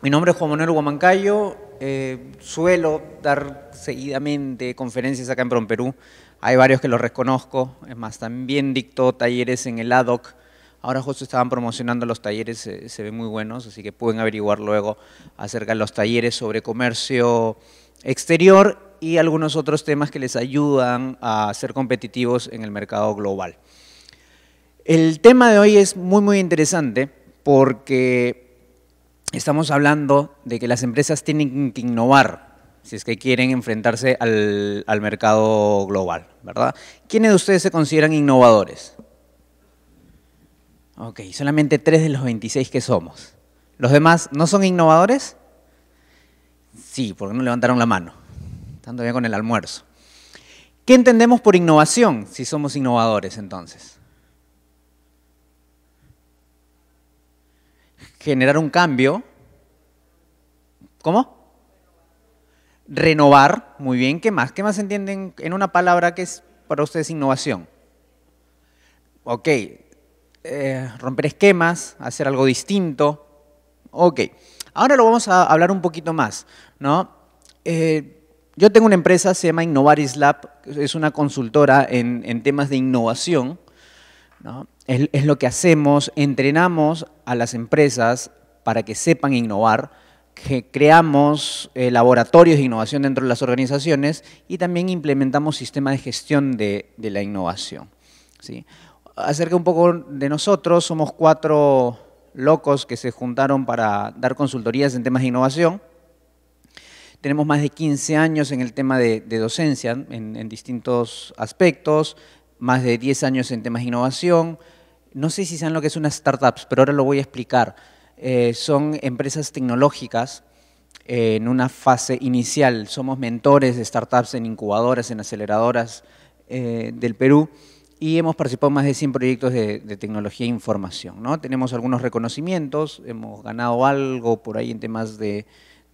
Mi nombre es Juan Manuel Huamancayo, eh, suelo dar seguidamente conferencias acá en Prom Perú. Hay varios que los reconozco, es más, también dictó talleres en el ADOC. Ahora justo estaban promocionando los talleres, se ven muy buenos, así que pueden averiguar luego acerca de los talleres sobre comercio exterior y algunos otros temas que les ayudan a ser competitivos en el mercado global. El tema de hoy es muy, muy interesante porque estamos hablando de que las empresas tienen que innovar si es que quieren enfrentarse al, mercado global, ¿verdad? ¿Quiénes de ustedes se consideran innovadores? Ok, solamente tres de los 26 que somos. ¿Los demás no son innovadores? Sí, porque no levantaron la mano. tanto todavía con el almuerzo. ¿Qué entendemos por innovación si somos innovadores entonces? generar un cambio. ¿Cómo? Renovar, muy bien, ¿qué más? ¿Qué más entienden en una palabra que es para ustedes innovación? Ok, eh, romper esquemas, hacer algo distinto. Ok, ahora lo vamos a hablar un poquito más, ¿no? Eh, yo tengo una empresa, se llama Innovaris Lab, es una consultora en, en temas de innovación, ¿no? es, lo que hacemos, entrenamos a las empresas para que sepan innovar, que creamos eh, laboratorios de innovación dentro de las organizaciones y también implementamos sistemas de gestión de, la innovación. Acerca un poco de nosotros, somos cuatro locos que se juntaron para dar consultorías en temas de innovación. Tenemos más de 15 años en el tema de, docencia en, en, distintos aspectos, más de 10 años en temas de innovación, no sé si saben lo que es una startups, pero ahora lo voy a explicar. Eh, son empresas tecnológicas eh, en una fase inicial. Somos mentores de startups en incubadoras, en aceleradoras eh, del Perú y hemos participado en más de 100 proyectos de, tecnología e información. ¿no? Tenemos algunos reconocimientos, hemos ganado algo por ahí en temas de,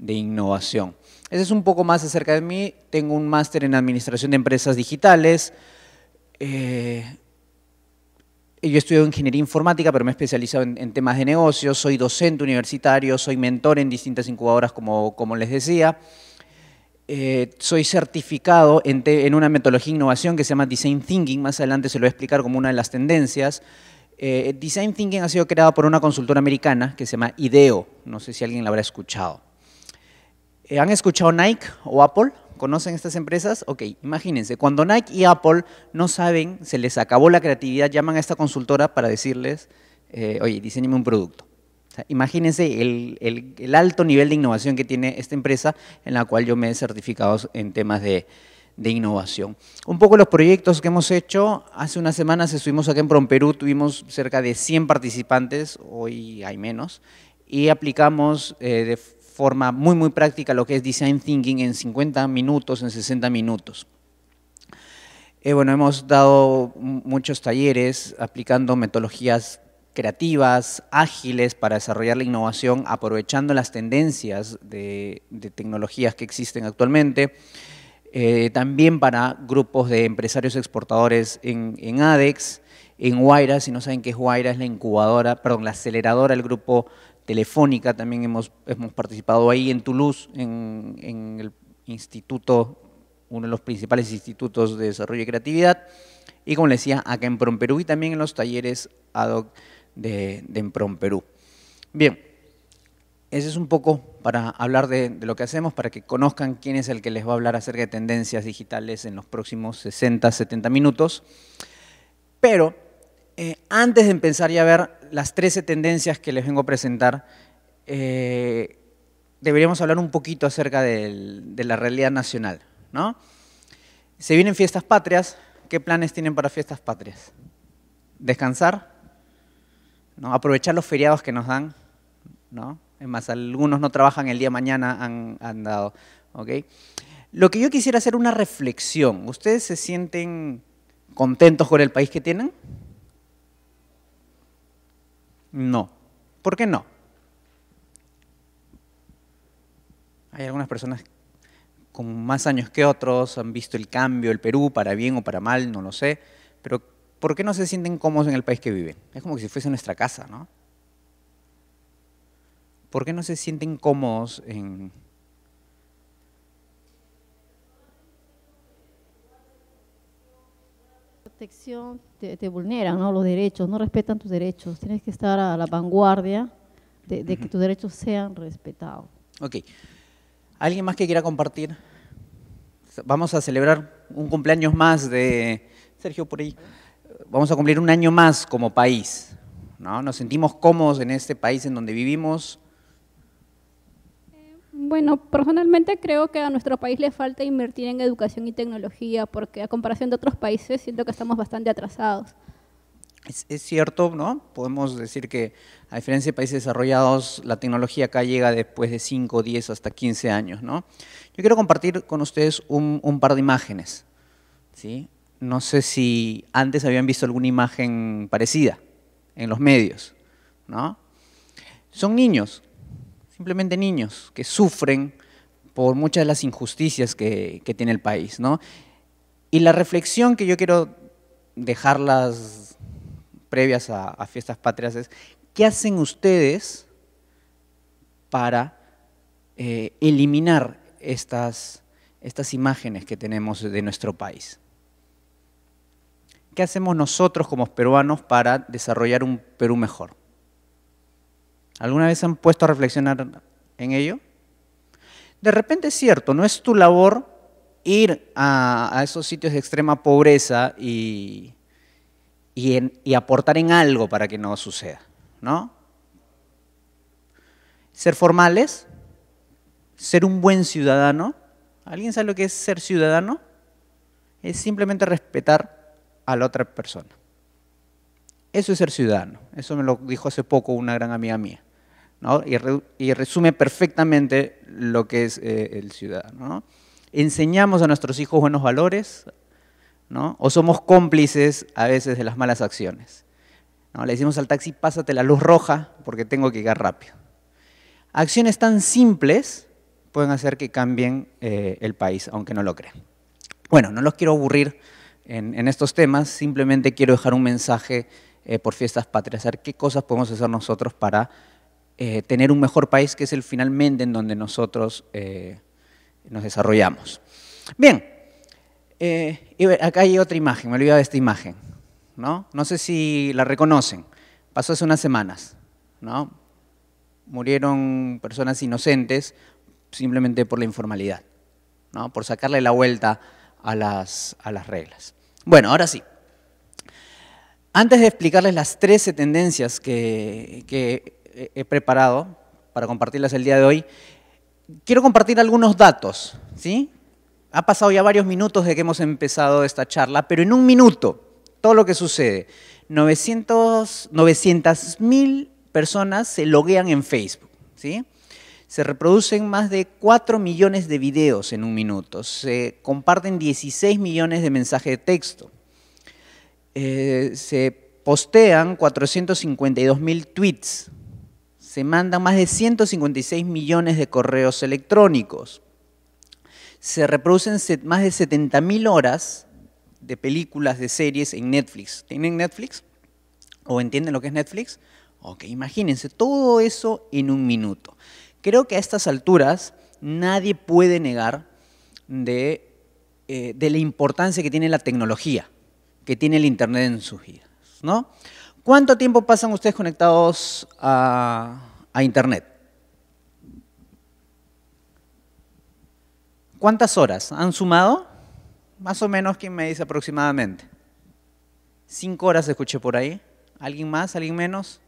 innovación. Ese es un poco más acerca de mí. Tengo un máster en Administración de Empresas Digitales. Eh, yo he estudiado ingeniería informática, pero me he especializado en, temas de negocios, soy docente universitario, soy mentor en distintas incubadoras, como, como les decía. Eh, soy certificado en, una metodología de innovación que se llama Design Thinking, más adelante se lo voy a explicar como una de las tendencias. Eh, Design Thinking ha sido creado por una consultora americana que se llama IDEO, no sé si alguien la habrá escuchado. ¿Han escuchado Nike o Apple? ¿Conocen estas empresas? Ok, imagínense, cuando Nike y Apple no saben, se les acabó la creatividad, llaman a esta consultora para decirles, eh, oye, diseñame un producto. imagínense el, el, alto nivel de innovación que tiene esta empresa en la cual yo me he certificado en temas de, de innovación. Un poco los proyectos que hemos hecho, hace unas semanas estuvimos acá en Promperú, tuvimos cerca de 100 participantes, hoy hay menos, y aplicamos eh, de forma muy, muy práctica lo que es Design Thinking en 50 minutos, en 60 minutos. Eh, bueno, hemos dado muchos talleres aplicando metodologías creativas, ágiles para desarrollar la innovación, aprovechando las tendencias de, tecnologías que existen actualmente. Eh, también para grupos de empresarios exportadores en, ADEX, en Guaira, si no saben qué es Guaira, es la incubadora, perdón, la aceleradora del grupo Telefónica también hemos, hemos participado ahí en Toulouse, en, el instituto, uno de los principales institutos de desarrollo y creatividad. Y como les decía, acá en Prom Perú y también en los talleres ad hoc de, de Prom Perú. Bien, ese es un poco para hablar de, lo que hacemos, para que conozcan quién es el que les va a hablar acerca de tendencias digitales en los próximos 60, 70 minutos. Pero eh, antes de empezar ya a ver las 13 tendencias que les vengo a presentar, eh, deberíamos hablar un poquito acerca de la realidad nacional. ¿no? Se vienen fiestas patrias, ¿qué planes tienen para fiestas patrias? ¿Descansar? ¿No? ¿Aprovechar los feriados que nos dan? ¿No? Es más, algunos no trabajan el día de mañana, han, dado. Lo que yo quisiera hacer una reflexión. ¿Ustedes se sienten contentos con el país que tienen? No. ¿Por qué no? Hay algunas personas con más años que otros, han visto el cambio, el Perú, para bien o para mal, no lo sé, pero ¿por qué no se sienten cómodos en el país que viven? Es como que si fuese nuestra casa, ¿no? ¿Por qué no se sienten cómodos en, protección te, vulneran ¿no? los derechos, no respetan tus derechos. Tienes que estar a la vanguardia de, que tus derechos sean respetados. Ok. ¿Alguien más que quiera compartir? Vamos a celebrar un cumpleaños más de Sergio por ahí. Vamos a cumplir un año más como país. ¿no? Nos sentimos cómodos en este país en donde vivimos, bueno, personalmente creo que a nuestro país le falta invertir en educación y tecnología, porque a comparación de otros países siento que estamos bastante atrasados. Es, cierto, ¿no? Podemos decir que, a diferencia de países desarrollados, la tecnología acá llega después de 5, 10, hasta 15 años, ¿no? Yo quiero compartir con ustedes un, un par de imágenes, ¿sí? No sé si antes habían visto alguna imagen parecida en los medios, ¿no? Son niños simplemente niños que sufren por muchas de las injusticias que, tiene el país. ¿no? Y la reflexión que yo quiero dejarlas previas a, Fiestas Patrias es, ¿qué hacen ustedes para eh, eliminar estas, estas imágenes que tenemos de nuestro país? ¿Qué hacemos nosotros como peruanos para desarrollar un Perú mejor? ¿Alguna vez han puesto a reflexionar en ello? De repente es cierto, no es tu labor ir a, esos sitios de extrema pobreza y, y, aportar en algo para que no suceda, ¿no? Ser formales, ser un buen ciudadano. ¿Alguien sabe lo que es ser ciudadano? Es simplemente respetar a la otra persona. Eso es ser ciudadano. Eso me lo dijo hace poco una gran amiga mía y, resume perfectamente lo que es eh, el ciudadano. ¿Enseñamos a nuestros hijos buenos valores? ¿O somos cómplices a veces de las malas acciones? Le decimos al taxi, pásate la luz roja porque tengo que llegar rápido. Acciones tan simples pueden hacer que cambien eh, el país, aunque no lo crean. Bueno, no los quiero aburrir en, estos temas, simplemente quiero dejar un mensaje eh, por fiestas patrias, qué cosas podemos hacer nosotros para eh, tener un mejor país, que es el finalmente en donde nosotros eh, nos desarrollamos. Bien, eh, acá hay otra imagen, me olvidaba de esta imagen. ¿no? no sé si la reconocen, pasó hace unas semanas. Murieron personas inocentes simplemente por la informalidad, ¿no? por sacarle la vuelta a las, a las reglas. Bueno, ahora sí. Antes de explicarles las 13 tendencias que eh, he preparado para compartirlas el día de hoy, quiero compartir algunos datos, ¿sí? Ha pasado ya varios minutos de que hemos empezado esta charla, pero en un minuto, todo lo que sucede. 900 mil personas se loguean en Facebook, ¿sí? Se reproducen más de 4 millones de videos en un minuto, se comparten 16 millones de mensajes de texto, eh, se postean 452 mil tweets, se mandan más de 156 millones de correos electrónicos. Se reproducen más de 70.000 horas de películas, de series en Netflix. ¿Tienen Netflix? ¿O entienden lo que es Netflix? Ok, imagínense, todo eso en un minuto. Creo que a estas alturas nadie puede negar de, eh, la importancia que tiene la tecnología, que tiene el Internet en sus vidas, ¿no? ¿Cuánto tiempo pasan ustedes conectados a, Internet? ¿Cuántas horas? ¿Han sumado? Más o menos, ¿quién me dice aproximadamente? Cinco horas escuché por ahí. ¿Alguien más? ¿Alguien menos?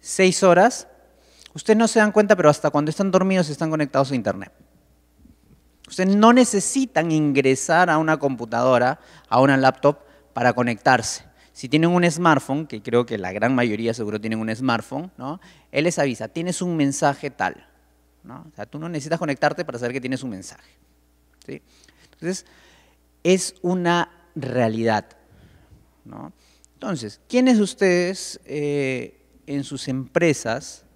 Seis horas. Ustedes no se dan cuenta, pero hasta cuando están dormidos están conectados a Internet. Ustedes no necesitan ingresar a una computadora, a una laptop, para conectarse si tienen un smartphone, que creo que la gran mayoría seguro tienen un smartphone, ¿no? Él les avisa, tienes un mensaje tal. O sea, tú no necesitas conectarte para saber que tienes un mensaje. Entonces, es una realidad. Entonces, ¿quiénes de ustedes eh, en sus empresas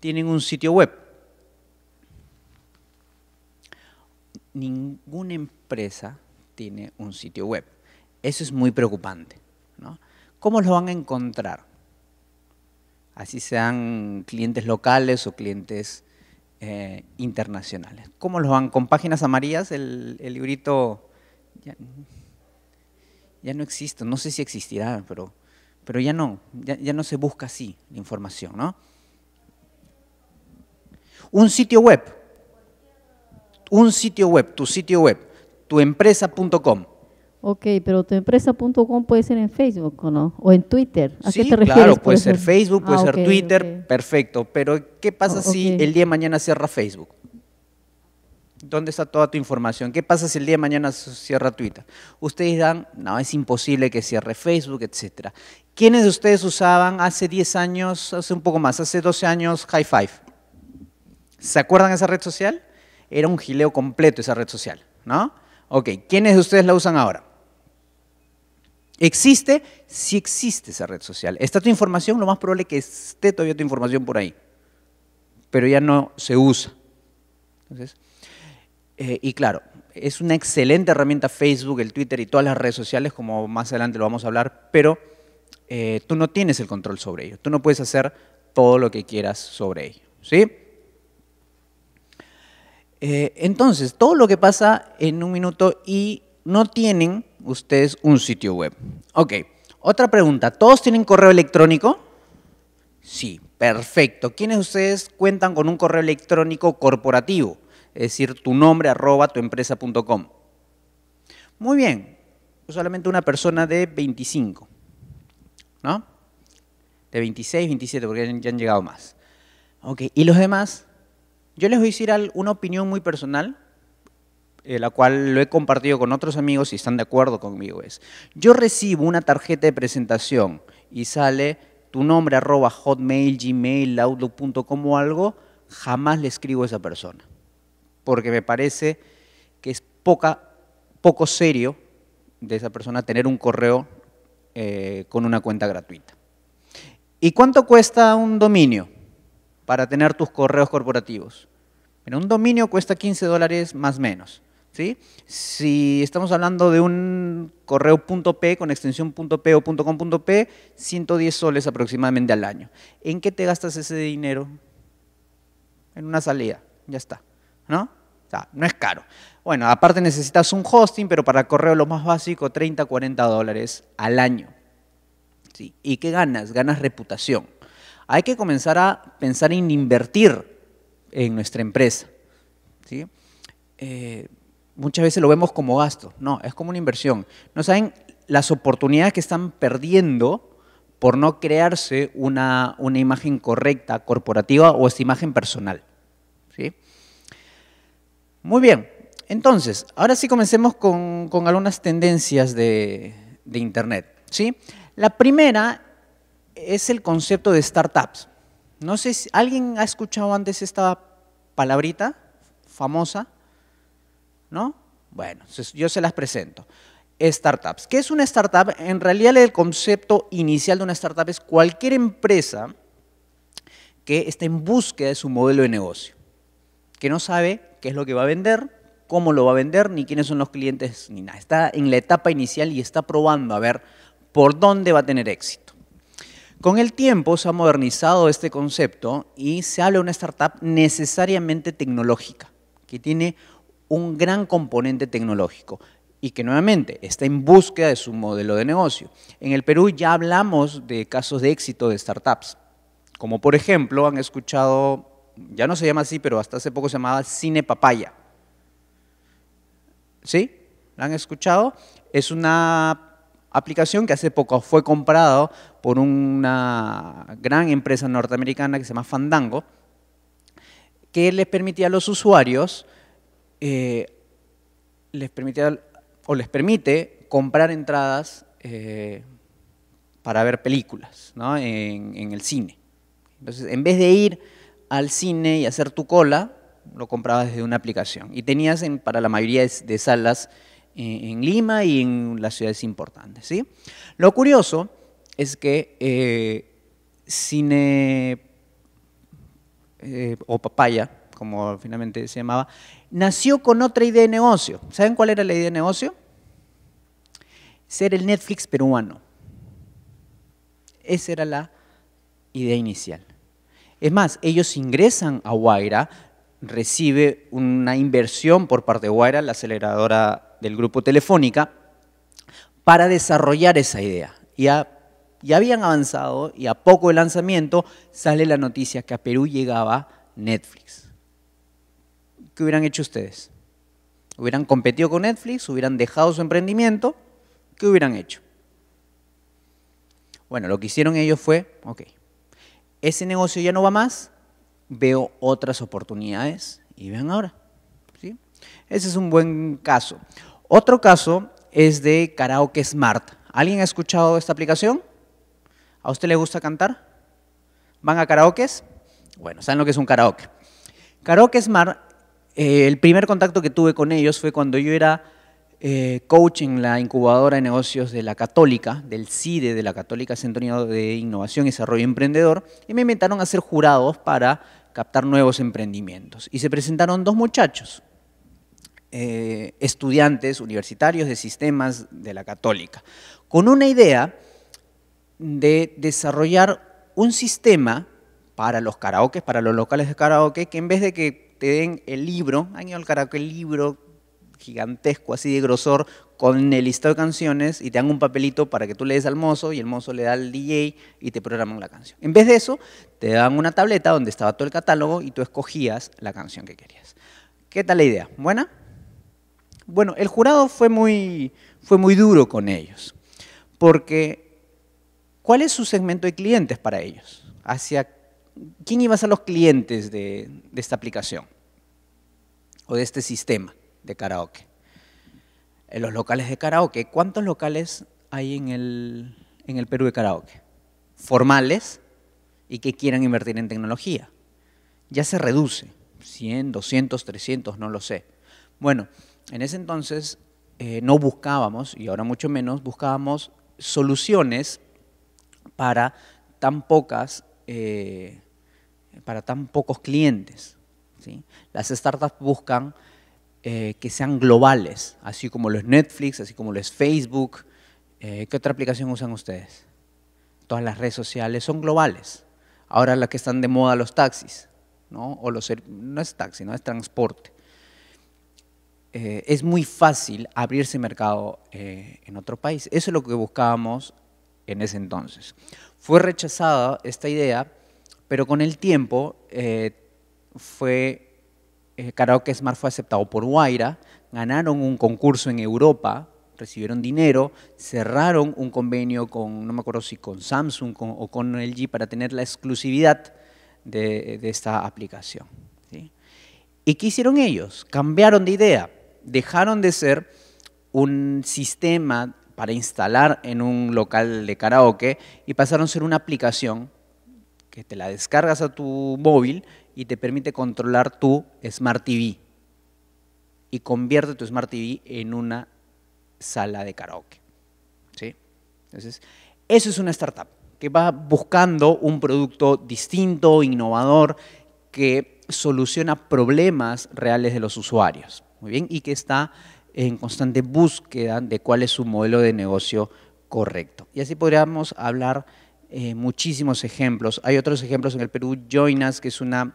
tienen un sitio web? Ninguna empresa tiene un sitio web. Eso es muy preocupante. ¿Cómo lo van a encontrar? Así sean clientes locales o clientes eh, internacionales. ¿Cómo lo van? ¿Con páginas amarillas? El, librito ya, no existe, no sé si existirá, pero, pero ya no, ya, no se busca así la información, ¿no? Un sitio web, un sitio web, tu sitio web, tuempresa.com. Ok, pero tu empresa.com puede ser en Facebook o no? O en Twitter. ¿A qué te refieres? Claro, puede ser Facebook, puede ah, ser Twitter, perfecto. Pero ¿qué pasa oh, si el día de mañana cierra Facebook? ¿Dónde está toda tu información? ¿Qué pasa si el día de mañana cierra Twitter? Ustedes dan, no, es imposible que cierre Facebook, etc. ¿Quiénes de ustedes usaban hace 10 años, hace un poco más, hace 12 años, High Five? ¿Se acuerdan de esa red social? Era un gileo completo esa red social, ¿no? Ok, ¿quiénes de ustedes la usan ahora? ¿Existe? Sí existe esa red social. ¿Está tu información? Lo más probable es que esté todavía tu información por ahí, pero ya no se usa. Eh, y claro, es una excelente herramienta Facebook, el Twitter y todas las redes sociales, como más adelante lo vamos a hablar, pero eh, tú no tienes el control sobre ello. Tú no puedes hacer todo lo que quieras sobre ello. ¿Sí? Eh, entonces, todo lo que pasa en un minuto y no tienen ustedes un sitio web. Ok, otra pregunta. ¿Todos tienen correo electrónico? Sí, perfecto. ¿Quiénes de ustedes cuentan con un correo electrónico corporativo? Es decir, tu nombre arroba tuempresa.com. Muy bien, solamente una persona de 25, ¿no? De 26, 27, porque ya han llegado más. Ok, ¿y los demás? Yo les voy a decir una opinión muy personal eh, la cual lo he compartido con otros amigos y están de acuerdo conmigo, es, yo recibo una tarjeta de presentación y sale tu nombre arroba hotmail, gmail, outlook.com o algo, jamás le escribo a esa persona, porque me parece que es poca, poco serio de esa persona tener un correo eh, con una cuenta gratuita. ¿Y cuánto cuesta un dominio para tener tus correos corporativos? un dominio cuesta 15 dólares más o menos. Si estamos hablando de un correo .p con extensión .p o .com.p, 110 soles aproximadamente al año. ¿En qué te gastas ese dinero? En una salida, ya está, ¿no? no es caro. Bueno, aparte necesitas un hosting, pero para correo lo más básico, 30, 40 dólares al año. ¿Sí? ¿Y qué ganas? Ganas reputación. Hay que comenzar a pensar en invertir en nuestra empresa. ¿sí? Eh, muchas veces lo vemos como gasto. No, es como una inversión. No saben las oportunidades que están perdiendo por no crearse una, una imagen correcta, corporativa o esta imagen personal. ¿Sí? Muy bien, entonces, ahora sí comencemos con, algunas tendencias de, de Internet. ¿sí? La primera es el concepto de startups. No sé si alguien ha escuchado antes esta palabrita famosa. ¿no? Bueno, yo se las presento. Startups. ¿Qué es una startup? En realidad el concepto inicial de una startup es cualquier empresa que está en búsqueda de su modelo de negocio, que no sabe qué es lo que va a vender, cómo lo va a vender, ni quiénes son los clientes, ni nada. Está en la etapa inicial y está probando a ver por dónde va a tener éxito. Con el tiempo se ha modernizado este concepto y se habla de una startup necesariamente tecnológica, que tiene un gran componente tecnológico y que nuevamente está en búsqueda de su modelo de negocio. En el Perú ya hablamos de casos de éxito de startups, como por ejemplo han escuchado, ya no se llama así, pero hasta hace poco se llamaba Cine Papaya. ¿Sí? ¿La han escuchado? Es una aplicación que hace poco fue comprada por una gran empresa norteamericana que se llama Fandango, que les permitía a los usuarios eh, les, permite, o les permite comprar entradas eh, para ver películas en, el cine. Entonces, en vez de ir al cine y hacer tu cola, lo comprabas desde una aplicación. Y tenías para la mayoría de, salas eh, en Lima y en las ciudades importantes. Lo curioso es que cine o papaya, como finalmente se llamaba, nació con otra idea de negocio. ¿Saben cuál era la idea de negocio? Ser el Netflix peruano. Esa era la idea inicial. Es más, ellos ingresan a Guaira, recibe una inversión por parte de Guaira, la aceleradora del grupo Telefónica, para desarrollar esa idea. Y ya habían avanzado y a poco de lanzamiento sale la noticia que a Perú llegaba Netflix. ¿qué hubieran hecho ustedes? ¿Hubieran competido con Netflix? ¿Hubieran dejado su emprendimiento? ¿Qué hubieran hecho? Bueno, lo que hicieron ellos fue, ok, ese negocio ya no va más, veo otras oportunidades y vean ahora. ¿sí? Ese es un buen caso. Otro caso es de Karaoke Smart. ¿Alguien ha escuchado esta aplicación? ¿A usted le gusta cantar? ¿Van a karaokes? Bueno, ¿saben lo que es un karaoke? Karaoke Smart eh, el primer contacto que tuve con ellos fue cuando yo era eh, coach en la incubadora de negocios de la Católica, del CIDE de la Católica, Centro de Innovación y Desarrollo Emprendedor, y me inventaron a ser jurados para captar nuevos emprendimientos. Y se presentaron dos muchachos, eh, estudiantes universitarios de sistemas de la Católica, con una idea de desarrollar un sistema para los karaokes, para los locales de karaoke, que en vez de que te den el libro, han ido al karaoke, el libro gigantesco así de grosor con el listado de canciones y te dan un papelito para que tú le des al mozo y el mozo le da al DJ y te programan la canción. En vez de eso, te dan una tableta donde estaba todo el catálogo y tú escogías la canción que querías. ¿Qué tal la idea? ¿Buena? Bueno, el jurado fue muy, fue muy duro con ellos, porque ¿cuál es su segmento de clientes para ellos? ¿Hacia ¿quién iba a ser los clientes de, esta aplicación? O de este sistema de karaoke. En los locales de karaoke, ¿cuántos locales hay en el, Perú de karaoke? Formales y que quieran invertir en tecnología. Ya se reduce, 100, 200, 300, no lo sé. Bueno, en ese entonces eh, no buscábamos, y ahora mucho menos, buscábamos soluciones para tan pocas eh, para tan pocos clientes. ¿sí? Las startups buscan eh, que sean globales, así como los Netflix, así como los Facebook. Eh, ¿Qué otra aplicación usan ustedes? Todas las redes sociales son globales. Ahora las que están de moda los taxis, ¿no? O los, no es taxi, no es transporte. Eh, es muy fácil abrirse mercado en otro país. Eso es lo que buscábamos en ese entonces. Fue rechazada esta idea pero con el tiempo eh, fue, eh, Karaoke Smart fue aceptado por Guaira, ganaron un concurso en Europa, recibieron dinero, cerraron un convenio con, no me acuerdo si con Samsung o con LG para tener la exclusividad de, esta aplicación. ¿Y qué hicieron ellos? Cambiaron de idea, dejaron de ser un sistema para instalar en un local de karaoke y pasaron a ser una aplicación que te la descargas a tu móvil y te permite controlar tu Smart TV y convierte tu Smart TV en una sala de karaoke. ¿Sí? Entonces, eso es una startup que va buscando un producto distinto, innovador, que soluciona problemas reales de los usuarios. Muy bien, y que está en constante búsqueda de cuál es su modelo de negocio correcto. Y así podríamos hablar eh, muchísimos ejemplos. Hay otros ejemplos en el Perú, Join Us, que es una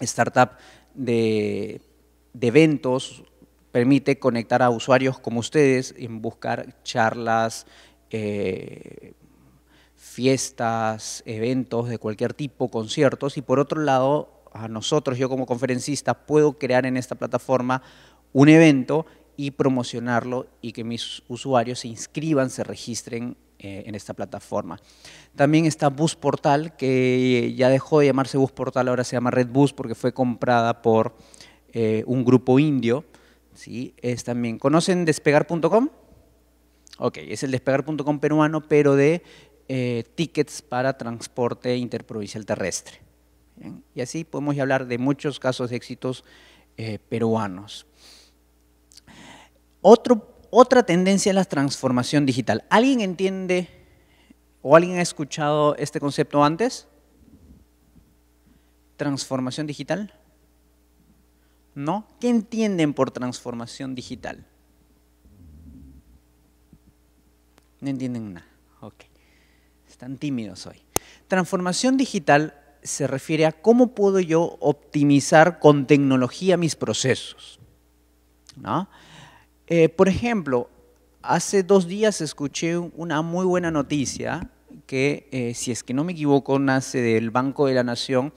startup de, eventos, permite conectar a usuarios como ustedes en buscar charlas, eh, fiestas, eventos de cualquier tipo, conciertos. Y por otro lado, a nosotros, yo como conferencista, puedo crear en esta plataforma un evento y promocionarlo y que mis usuarios se inscriban, se registren eh, en esta plataforma. También está Bus Portal, que ya dejó de llamarse Bus Portal, ahora se llama Red Bus porque fue comprada por eh, un grupo indio. ¿sí? Es también, ¿Conocen despegar.com? Ok, es el despegar.com peruano, pero de eh, tickets para transporte interprovincial terrestre. Y así podemos hablar de muchos casos de éxitos peruanos. Otro otra tendencia es la transformación digital. ¿Alguien entiende o alguien ha escuchado este concepto antes? ¿Transformación digital? ¿No? ¿Qué entienden por transformación digital? No entienden nada. Ok. Están tímidos hoy. Transformación digital se refiere a cómo puedo yo optimizar con tecnología mis procesos. ¿No? Eh, por ejemplo, hace dos días escuché una muy buena noticia que, eh, si es que no me equivoco, nace del Banco de la Nación,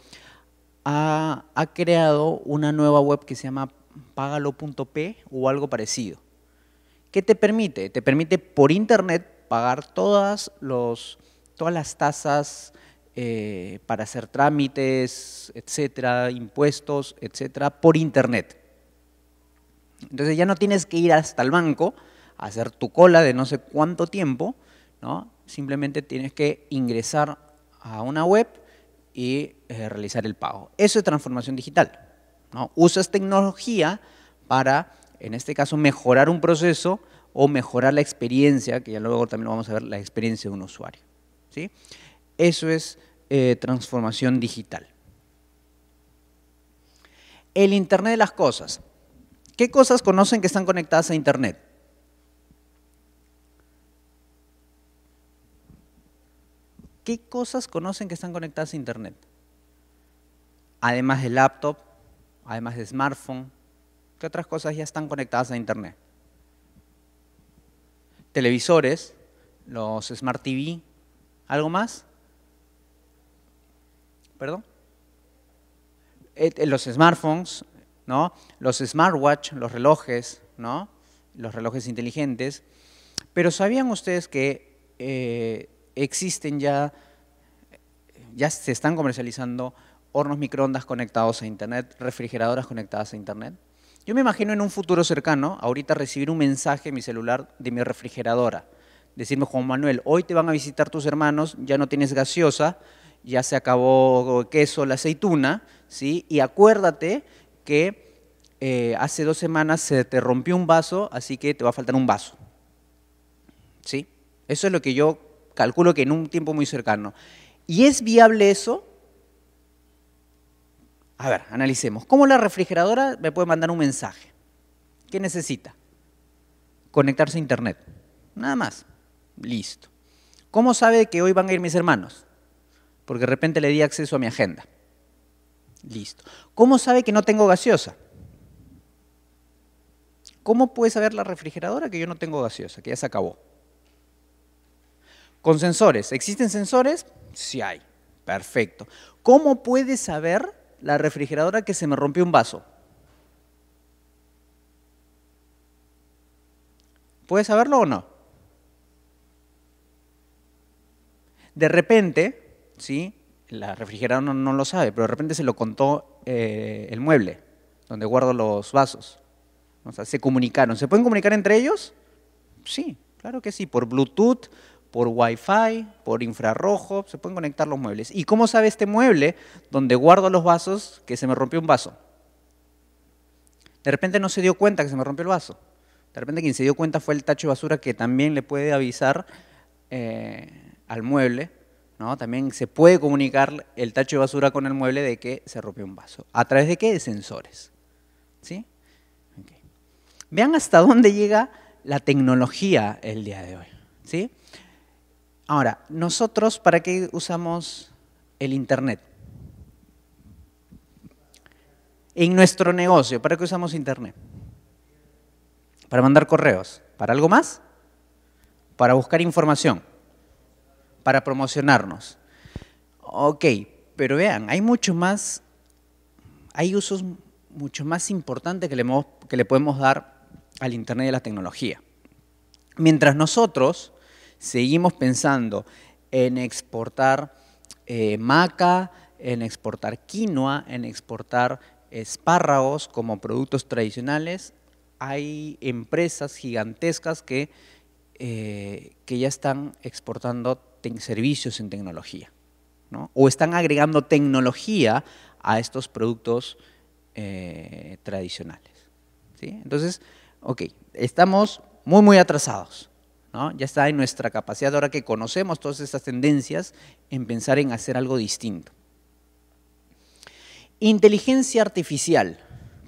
ha, creado una nueva web que se llama pagalo.p o algo parecido. que te permite? Te permite por internet pagar todas, los, todas las tasas eh, para hacer trámites, etcétera, impuestos, etcétera, por internet. Entonces ya no tienes que ir hasta el banco a hacer tu cola de no sé cuánto tiempo, ¿no? Simplemente tienes que ingresar a una web y eh, realizar el pago. Eso es transformación digital. ¿no? Usas tecnología para, en este caso, mejorar un proceso o mejorar la experiencia, que ya luego también vamos a ver, la experiencia de un usuario. ¿sí? Eso es eh, transformación digital. El Internet de las Cosas. ¿Qué cosas conocen que están conectadas a Internet? ¿Qué cosas conocen que están conectadas a Internet? Además de laptop, además de smartphone, ¿qué otras cosas ya están conectadas a Internet? Televisores, los Smart TV, ¿algo más? ¿Perdón? Eh, eh, los smartphones, los smartwatch, los relojes, los relojes inteligentes. Pero ¿sabían ustedes que eh, existen ya, ya se están comercializando hornos microondas conectados a Internet, refrigeradoras conectadas a Internet? Yo me imagino en un futuro cercano, ahorita recibir un mensaje en mi celular de mi refrigeradora. Decirme, Juan Manuel, hoy te van a visitar tus hermanos, ya no tienes gaseosa, ya se acabó el queso, la aceituna, ¿sí? Y acuérdate que eh, hace dos semanas se te rompió un vaso, así que te va a faltar un vaso. ¿Sí? Eso es lo que yo calculo que en un tiempo muy cercano. ¿Y es viable eso? A ver, analicemos. ¿Cómo la refrigeradora me puede mandar un mensaje? ¿Qué necesita? Conectarse a internet. Nada más. Listo. ¿Cómo sabe que hoy van a ir mis hermanos? Porque de repente le di acceso a mi agenda. Listo. ¿Cómo sabe que no tengo gaseosa? ¿Cómo puede saber la refrigeradora que yo no tengo gaseosa, que ya se acabó? Con sensores. ¿Existen sensores? Sí hay. Perfecto. ¿Cómo puede saber la refrigeradora que se me rompió un vaso? ¿Puede saberlo o no? De repente, ¿sí? la refrigeradora no, lo sabe, pero de repente se lo contó eh, el mueble, donde guardo los vasos. O sea, se comunicaron. ¿Se pueden comunicar entre ellos? Sí, claro que sí, por Bluetooth, por Wi-Fi, por infrarrojo, se pueden conectar los muebles. ¿Y cómo sabe este mueble donde guardo los vasos que se me rompió un vaso? De repente no se dio cuenta que se me rompió el vaso. De repente quien se dio cuenta fue el tacho de basura que también le puede avisar eh, al mueble también se puede comunicar el tacho de basura con el mueble de que se rompió un vaso. ¿A través de qué? De sensores. Vean hasta dónde llega la tecnología el día de hoy. ¿Sí? Ahora, nosotros, ¿para qué usamos el Internet? En nuestro negocio, ¿para qué usamos Internet? Para mandar correos. ¿Para algo más? Para buscar información para promocionarnos. Ok, pero vean, hay mucho más, hay usos mucho más importantes que le, que le podemos dar al Internet y a la tecnología. Mientras nosotros seguimos pensando en exportar eh, maca, en exportar quinoa, en exportar espárragos como productos tradicionales, hay empresas gigantescas que eh, que ya están exportando servicios en tecnología, o están agregando tecnología a estos productos eh, tradicionales. Entonces, ok, estamos muy, muy atrasados. Ya está en nuestra capacidad, ahora que conocemos todas estas tendencias, en pensar en hacer algo distinto. Inteligencia artificial.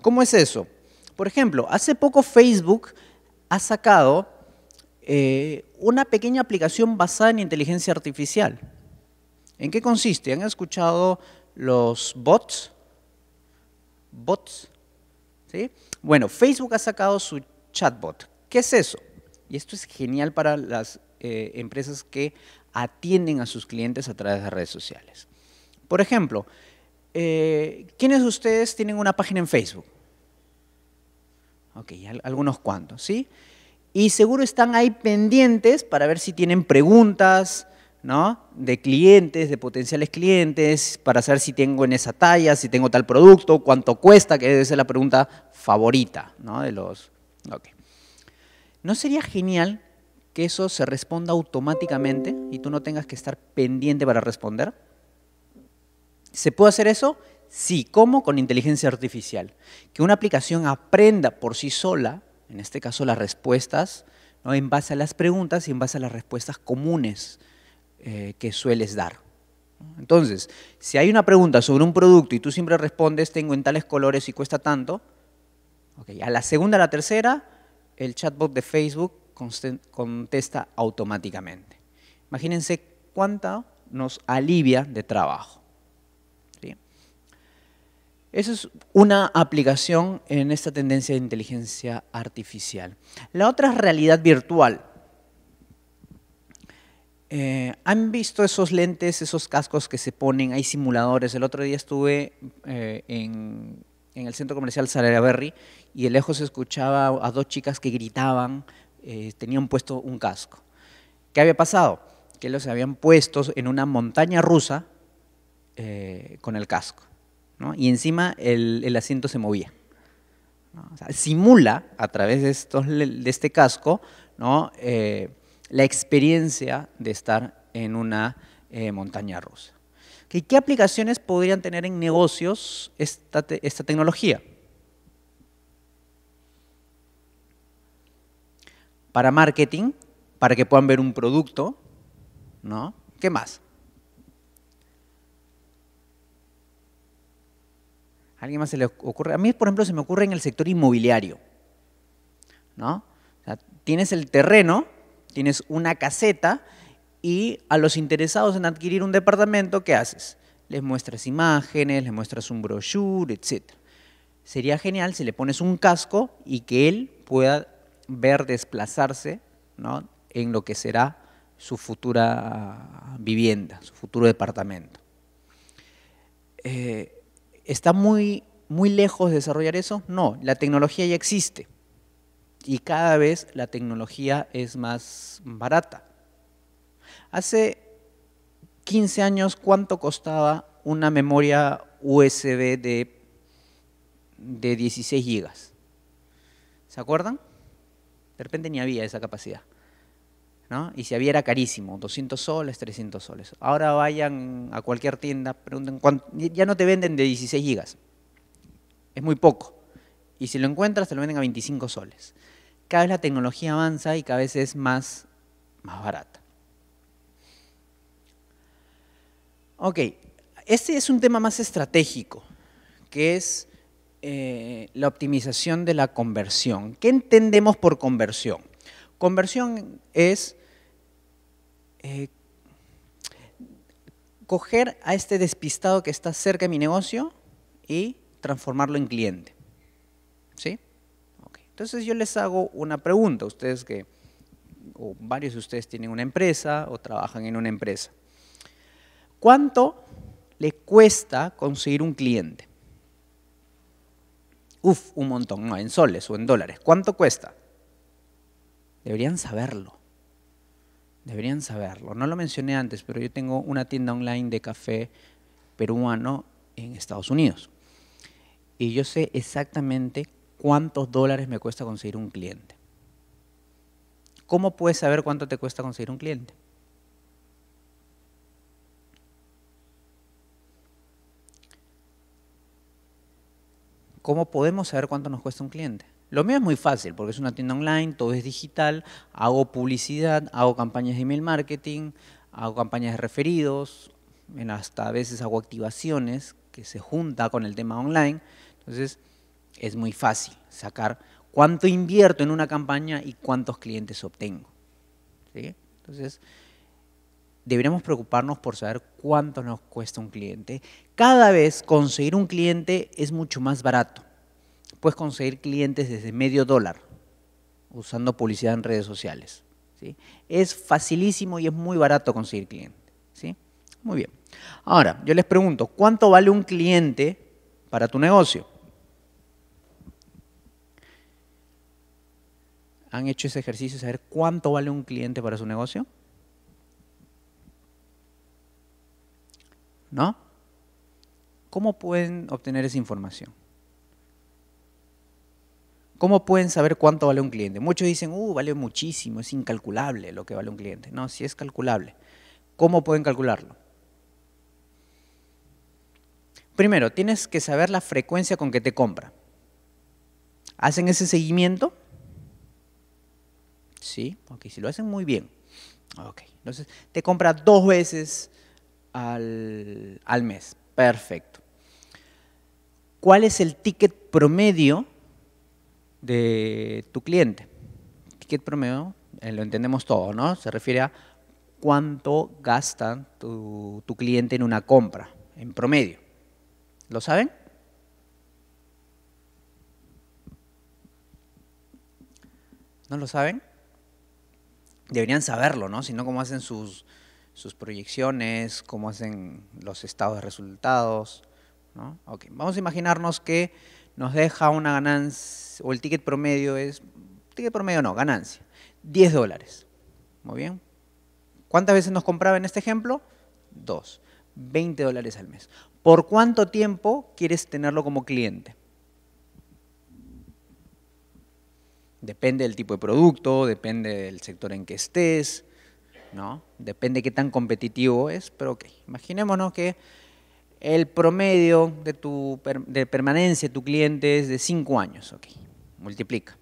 ¿Cómo es eso? Por ejemplo, hace poco Facebook ha sacado eh, una pequeña aplicación basada en inteligencia artificial. ¿En qué consiste? ¿Han escuchado los bots? ¿Bots? Bueno, Facebook ha sacado su chatbot. ¿Qué es eso? Y esto es genial para las eh, empresas que atienden a sus clientes a través de redes sociales. Por ejemplo, eh, ¿quiénes de ustedes tienen una página en Facebook? Ok, algunos cuantos, ¿sí? y seguro están ahí pendientes para ver si tienen preguntas, ¿no? De clientes, de potenciales clientes, para saber si tengo en esa talla, si tengo tal producto, cuánto cuesta, que debe ser la pregunta favorita, ¿no? De los. ¿No sería genial que eso se responda automáticamente y tú no tengas que estar pendiente para responder? ¿Se puede hacer eso? Sí, ¿cómo? Con inteligencia artificial. Que una aplicación aprenda por sí sola en este caso las respuestas, ¿no? en base a las preguntas y en base a las respuestas comunes eh, que sueles dar. Entonces, si hay una pregunta sobre un producto y tú siempre respondes, tengo en tales colores y cuesta tanto, a la segunda, a la tercera, el chatbot de Facebook contesta automáticamente. Imagínense cuánta nos alivia de trabajo. Esa es una aplicación en esta tendencia de inteligencia artificial. La otra es realidad virtual. Eh, ¿Han visto esos lentes, esos cascos que se ponen? Hay simuladores. El otro día estuve eh, en, el centro comercial Berry y de lejos escuchaba a dos chicas que gritaban, eh, tenían puesto un casco. ¿Qué había pasado? Que los habían puesto en una montaña rusa con el casco y encima el, asiento se movía. simula a través de, este casco eh, la experiencia de estar en una eh, montaña rusa. ¿Qué, aplicaciones podrían tener en negocios esta, tecnología? Para marketing, para que puedan ver un producto, ¿no? ¿Qué más? ¿A alguien más se le ocurre? A mí, por ejemplo, se me ocurre en el sector inmobiliario. ¿no? tienes el terreno, tienes una caseta y a los interesados en adquirir un departamento, ¿qué haces? Les muestras imágenes, les muestras un brochure, etc. Sería genial si le pones un casco y que él pueda ver desplazarse ¿no? en lo que será su futura vivienda, su futuro departamento. Eh, ¿Está muy, muy lejos de desarrollar eso? No, la tecnología ya existe y cada vez la tecnología es más barata. Hace 15 años, ¿cuánto costaba una memoria USB de, de 16 gigas? ¿Se acuerdan? De repente ni había esa capacidad. Y si había era carísimo, 200 soles, 300 soles. Ahora vayan a cualquier tienda, pregunten, ya no te venden de 16 gigas, es muy poco. Y si lo encuentras, te lo venden a 25 soles. Cada vez la tecnología avanza y cada vez es más, más barata. Ok, este es un tema más estratégico, que es eh, la optimización de la conversión. ¿Qué entendemos por conversión? Conversión es eh, coger a este despistado que está cerca de mi negocio y transformarlo en cliente. ¿Sí? Entonces yo les hago una pregunta, ustedes que, o varios de ustedes tienen una empresa o trabajan en una empresa. ¿Cuánto le cuesta conseguir un cliente? Uf, un montón, no, en soles o en dólares. ¿Cuánto cuesta? Deberían saberlo. Deberían saberlo. No lo mencioné antes, pero yo tengo una tienda online de café peruano en Estados Unidos. Y yo sé exactamente cuántos dólares me cuesta conseguir un cliente. ¿Cómo puedes saber cuánto te cuesta conseguir un cliente? ¿Cómo podemos saber cuánto nos cuesta un cliente? Lo mío es muy fácil porque es una tienda online, todo es digital, hago publicidad, hago campañas de email marketing, hago campañas de referidos, hasta a veces hago activaciones que se junta con el tema online. Entonces es muy fácil sacar cuánto invierto en una campaña y cuántos clientes obtengo. Entonces deberíamos preocuparnos por saber cuánto nos cuesta un cliente. Cada vez conseguir un cliente es mucho más barato puedes conseguir clientes desde medio dólar usando publicidad en redes sociales. ¿sí? Es facilísimo y es muy barato conseguir clientes. ¿sí? Muy bien. Ahora, yo les pregunto, ¿cuánto vale un cliente para tu negocio? ¿Han hecho ese ejercicio de saber cuánto vale un cliente para su negocio? ¿No? ¿Cómo pueden obtener esa información? ¿Cómo pueden saber cuánto vale un cliente? Muchos dicen, uh, vale muchísimo, es incalculable lo que vale un cliente. No, sí es calculable. ¿Cómo pueden calcularlo? Primero, tienes que saber la frecuencia con que te compra. ¿Hacen ese seguimiento? Sí, ok, si lo hacen muy bien. Ok, entonces te compra dos veces al mes. Perfecto. ¿Cuál es el ticket promedio de tu cliente. Ticket promedio, eh, lo entendemos todo, ¿no? Se refiere a cuánto gasta tu, cliente en una compra, en promedio. ¿Lo saben? ¿No lo saben? Deberían saberlo, ¿no? Si no, cómo hacen sus, sus proyecciones, cómo hacen los estados de resultados, ¿no? Ok, vamos a imaginarnos que nos deja una ganancia, o el ticket promedio es, ticket promedio no, ganancia, 10 dólares. Muy bien. ¿Cuántas veces nos compraba en este ejemplo? Dos. 20 dólares al mes. ¿Por cuánto tiempo quieres tenerlo como cliente? Depende del tipo de producto, depende del sector en que estés, ¿no? Depende qué tan competitivo es, pero ok, imaginémonos que el promedio de, tu permanencia de tu cliente es de 5 años. Multiplica.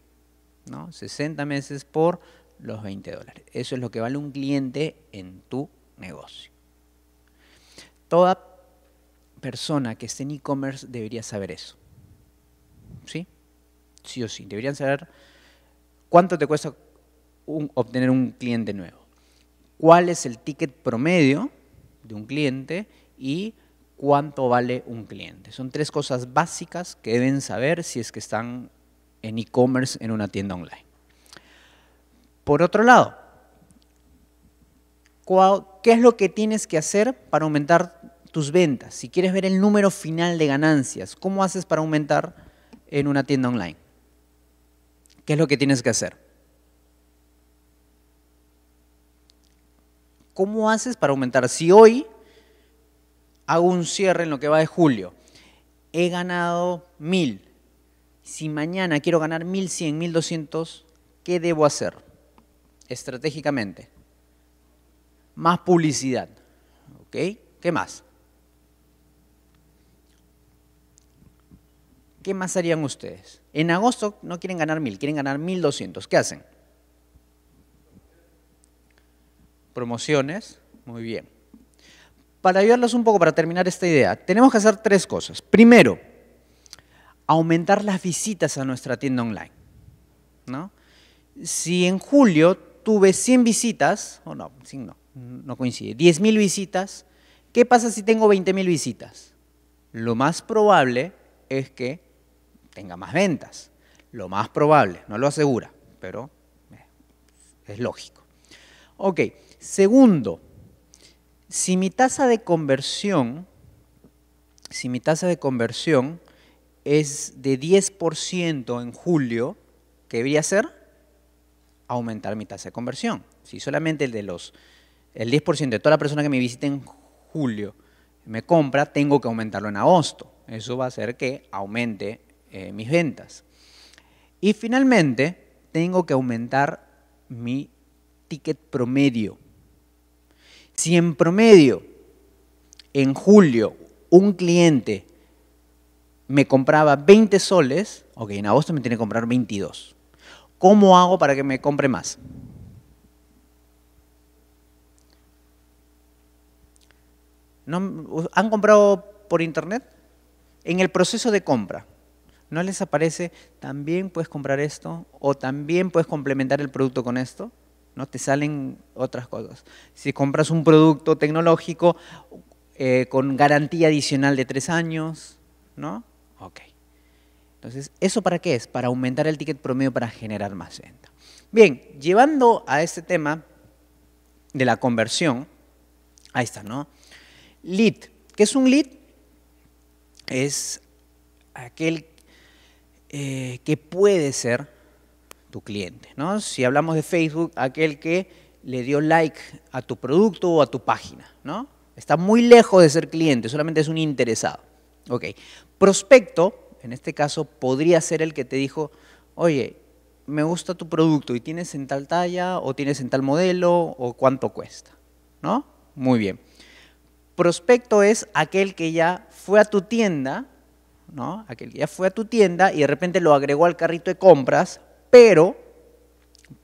¿no? 60 meses por los 20 dólares. Eso es lo que vale un cliente en tu negocio. Toda persona que esté en e-commerce debería saber eso. ¿Sí? Sí o sí. Deberían saber cuánto te cuesta obtener un cliente nuevo. ¿Cuál es el ticket promedio de un cliente? Y cuánto vale un cliente. Son tres cosas básicas que deben saber si es que están en e-commerce en una tienda online. Por otro lado, ¿qué es lo que tienes que hacer para aumentar tus ventas? Si quieres ver el número final de ganancias, ¿cómo haces para aumentar en una tienda online? ¿Qué es lo que tienes que hacer? ¿Cómo haces para aumentar? Si hoy hago un cierre en lo que va de julio. He ganado mil. Si mañana quiero ganar mil, mil, doscientos, ¿qué debo hacer estratégicamente? Más publicidad. ¿Ok? ¿Qué más? ¿Qué más harían ustedes? En agosto no quieren ganar mil, quieren ganar 1200. ¿Qué hacen? Promociones. Muy bien para ayudarlos un poco para terminar esta idea, tenemos que hacer tres cosas. Primero, aumentar las visitas a nuestra tienda online. ¿no? Si en julio tuve 100 visitas, o no, no coincide, 10.000 visitas, ¿qué pasa si tengo 20.000 visitas? Lo más probable es que tenga más ventas. Lo más probable, no lo asegura, pero eh, es lógico. Ok, segundo, si mi tasa de conversión, si mi tasa de conversión es de 10% en julio, ¿qué debería hacer? Aumentar mi tasa de conversión. Si solamente el de los el 10% de toda la persona que me visite en julio me compra, tengo que aumentarlo en agosto. Eso va a hacer que aumente eh, mis ventas. Y finalmente, tengo que aumentar mi ticket promedio. Si en promedio, en julio, un cliente me compraba 20 soles, ok, en agosto me tiene que comprar 22. ¿Cómo hago para que me compre más? ¿Han comprado por internet? En el proceso de compra, ¿no les aparece también puedes comprar esto o también puedes complementar el producto con esto? no te salen otras cosas. Si compras un producto tecnológico eh, con garantía adicional de tres años, ¿no? Ok. Entonces, ¿eso para qué es? Para aumentar el ticket promedio para generar más venta. Bien, llevando a este tema de la conversión, ahí está, ¿no? Lead. ¿Qué es un lead? Es aquel eh, que puede ser tu cliente. ¿no? Si hablamos de Facebook, aquel que le dio like a tu producto o a tu página. ¿no? Está muy lejos de ser cliente, solamente es un interesado. Prospecto, en este caso, podría ser el que te dijo, oye, me gusta tu producto y tienes en tal talla o tienes en tal modelo o cuánto cuesta. ¿No? Muy bien. Prospecto es aquel que ya fue a tu tienda, ¿no? Aquel que ya fue a tu tienda y de repente lo agregó al carrito de compras pero,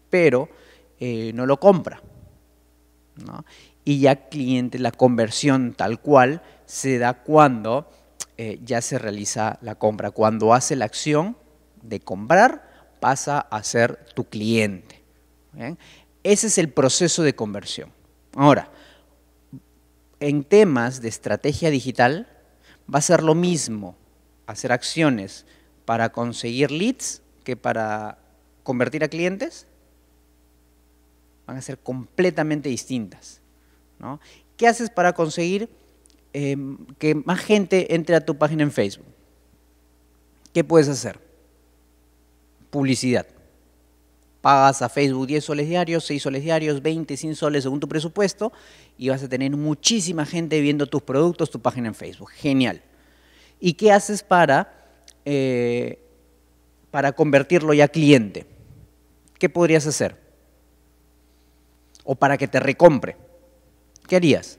pero eh, no lo compra. Y ya cliente, la conversión tal cual se da cuando eh, ya se realiza la compra. Cuando hace la acción de comprar, pasa a ser tu cliente. Ese es el proceso de conversión. Ahora, en temas de estrategia digital, va a ser lo mismo hacer acciones para conseguir leads que para convertir a clientes van a ser completamente distintas. ¿Qué haces para conseguir em, que más gente entre a tu página en Facebook? ¿Qué puedes hacer? Publicidad. Pagas a Facebook 10 soles diarios, 6 soles diarios, 20, 100 soles según tu presupuesto y vas a tener muchísima gente viendo tus productos, tu página en Facebook. Genial. ¿Y qué haces para, eh, para convertirlo ya a cliente? ¿qué podrías hacer? O para que te recompre, ¿qué harías?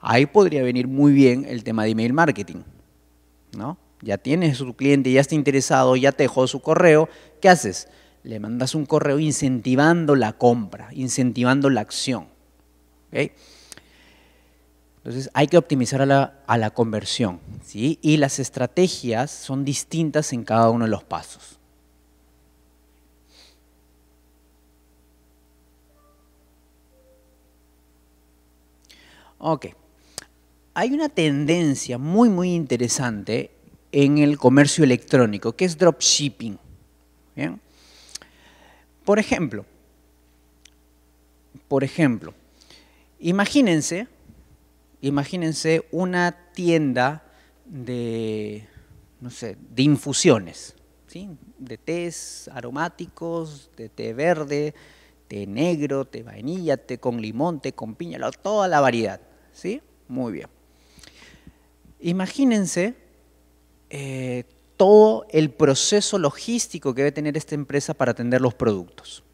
Ahí podría venir muy bien el tema de email marketing, ¿no? Ya tienes tu cliente, ya está interesado, ya te dejó su correo, ¿qué haces? Le mandas un correo incentivando la compra, incentivando la acción. Entonces hay que optimizar a la, a la conversión ¿sí? y las estrategias son distintas en cada uno de los pasos. Ok. Hay una tendencia muy, muy interesante en el comercio electrónico, que es dropshipping. Por ejemplo, por ejemplo, imagínense, imagínense una tienda de, no sé, de infusiones, ¿sí? de tés aromáticos, de té verde, té negro, té vainilla, té con limón, té con piña, toda la variedad. ¿Sí? Muy bien. Imagínense eh, todo el proceso logístico que debe tener esta empresa para atender los productos.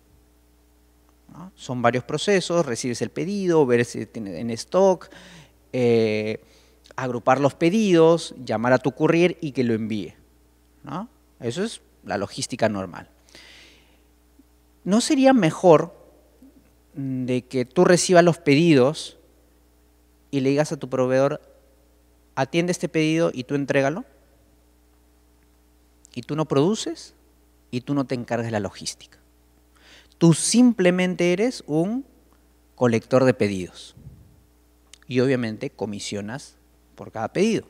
Son varios procesos, recibes el pedido, ver si tiene en stock, eh, agrupar los pedidos, llamar a tu courier y que lo envíe. ¿No? Eso es la logística normal. ¿No sería mejor de que tú recibas los pedidos y le digas a tu proveedor, atiende este pedido y tú entrégalo, y tú no produces, y tú no te encargas de la logística. Tú simplemente eres un colector de pedidos. Y obviamente comisionas por cada pedido.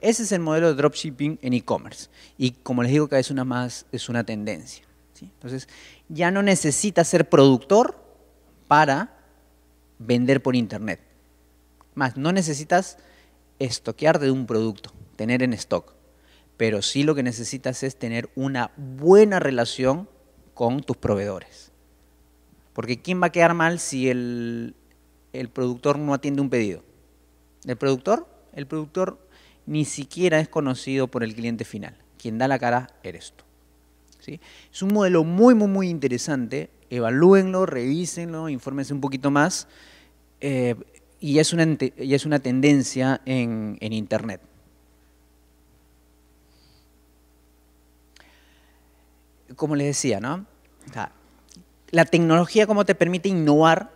Ese es el modelo de dropshipping en e-commerce. Y como les digo, cada vez una más es una tendencia. Entonces, ya no necesitas ser productor para vender por internet. Más, no necesitas estoquear de un producto, tener en stock, pero sí lo que necesitas es tener una buena relación con tus proveedores. Porque ¿quién va a quedar mal si el, productor no atiende un pedido? ¿El productor? El productor ni siquiera es conocido por el cliente final. Quien da la cara eres tú. ¿Sí? Es un modelo muy, muy, muy interesante. Evalúenlo, revísenlo, infórmense un poquito más. Eh, y es una, es una tendencia en, Internet. Como les decía, ¿no? la tecnología como te permite innovar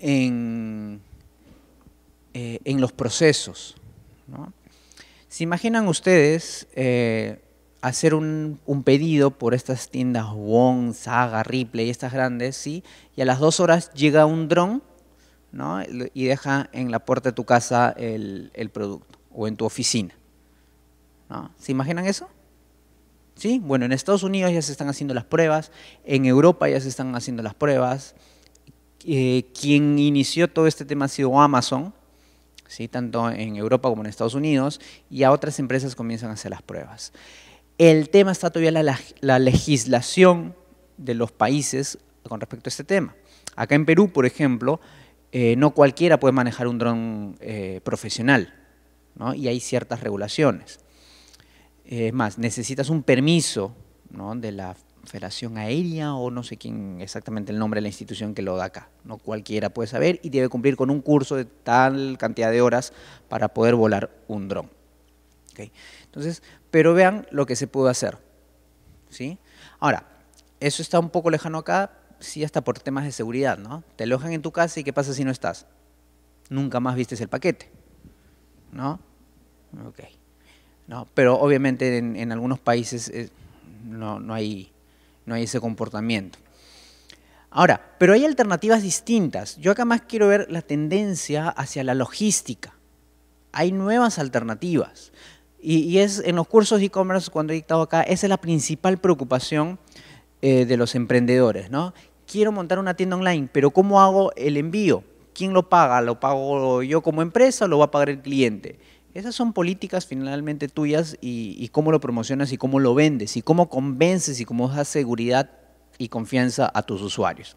en, eh, los procesos. ¿no? ¿Se imaginan ustedes eh, hacer un, pedido por estas tiendas Wong, Saga, Ripley, estas grandes, ¿sí? y a las dos horas llega un dron y deja en la puerta de tu casa el, producto o en tu oficina. ¿no? ¿Se imaginan eso? ¿Sí? Bueno, en Estados Unidos ya se están haciendo las pruebas, en Europa ya se están haciendo las pruebas. Eh, quien inició todo este tema ha sido Amazon, ¿sí? tanto en Europa como en Estados Unidos, y a otras empresas comienzan a hacer las pruebas. El tema está todavía la, la legislación de los países con respecto a este tema. Acá en Perú, por ejemplo, eh, no cualquiera puede manejar un dron eh, profesional, y hay ciertas regulaciones. Es más, necesitas un permiso de la Federación Aérea o no sé quién exactamente el nombre de la institución que lo da acá. No cualquiera puede saber y debe cumplir con un curso de tal cantidad de horas para poder volar un dron. Entonces, pero vean lo que se pudo hacer. ¿sí? Ahora, eso está un poco lejano acá, sí hasta por temas de seguridad, ¿no? Te alojan en tu casa y ¿qué pasa si no estás? Nunca más vistes el paquete, ¿no? Ok. No, pero obviamente en, algunos países eh, no, no, hay, no hay ese comportamiento. Ahora, pero hay alternativas distintas. Yo acá más quiero ver la tendencia hacia la logística. Hay nuevas alternativas. Y, y es en los cursos de e-commerce, cuando he dictado acá, esa es la principal preocupación eh, de los emprendedores, ¿no? Quiero montar una tienda online, pero ¿cómo hago el envío? ¿Quién lo paga? ¿Lo pago yo como empresa o lo va a pagar el cliente? Esas son políticas finalmente tuyas y, y cómo lo promocionas y cómo lo vendes y cómo convences y cómo das seguridad y confianza a tus usuarios.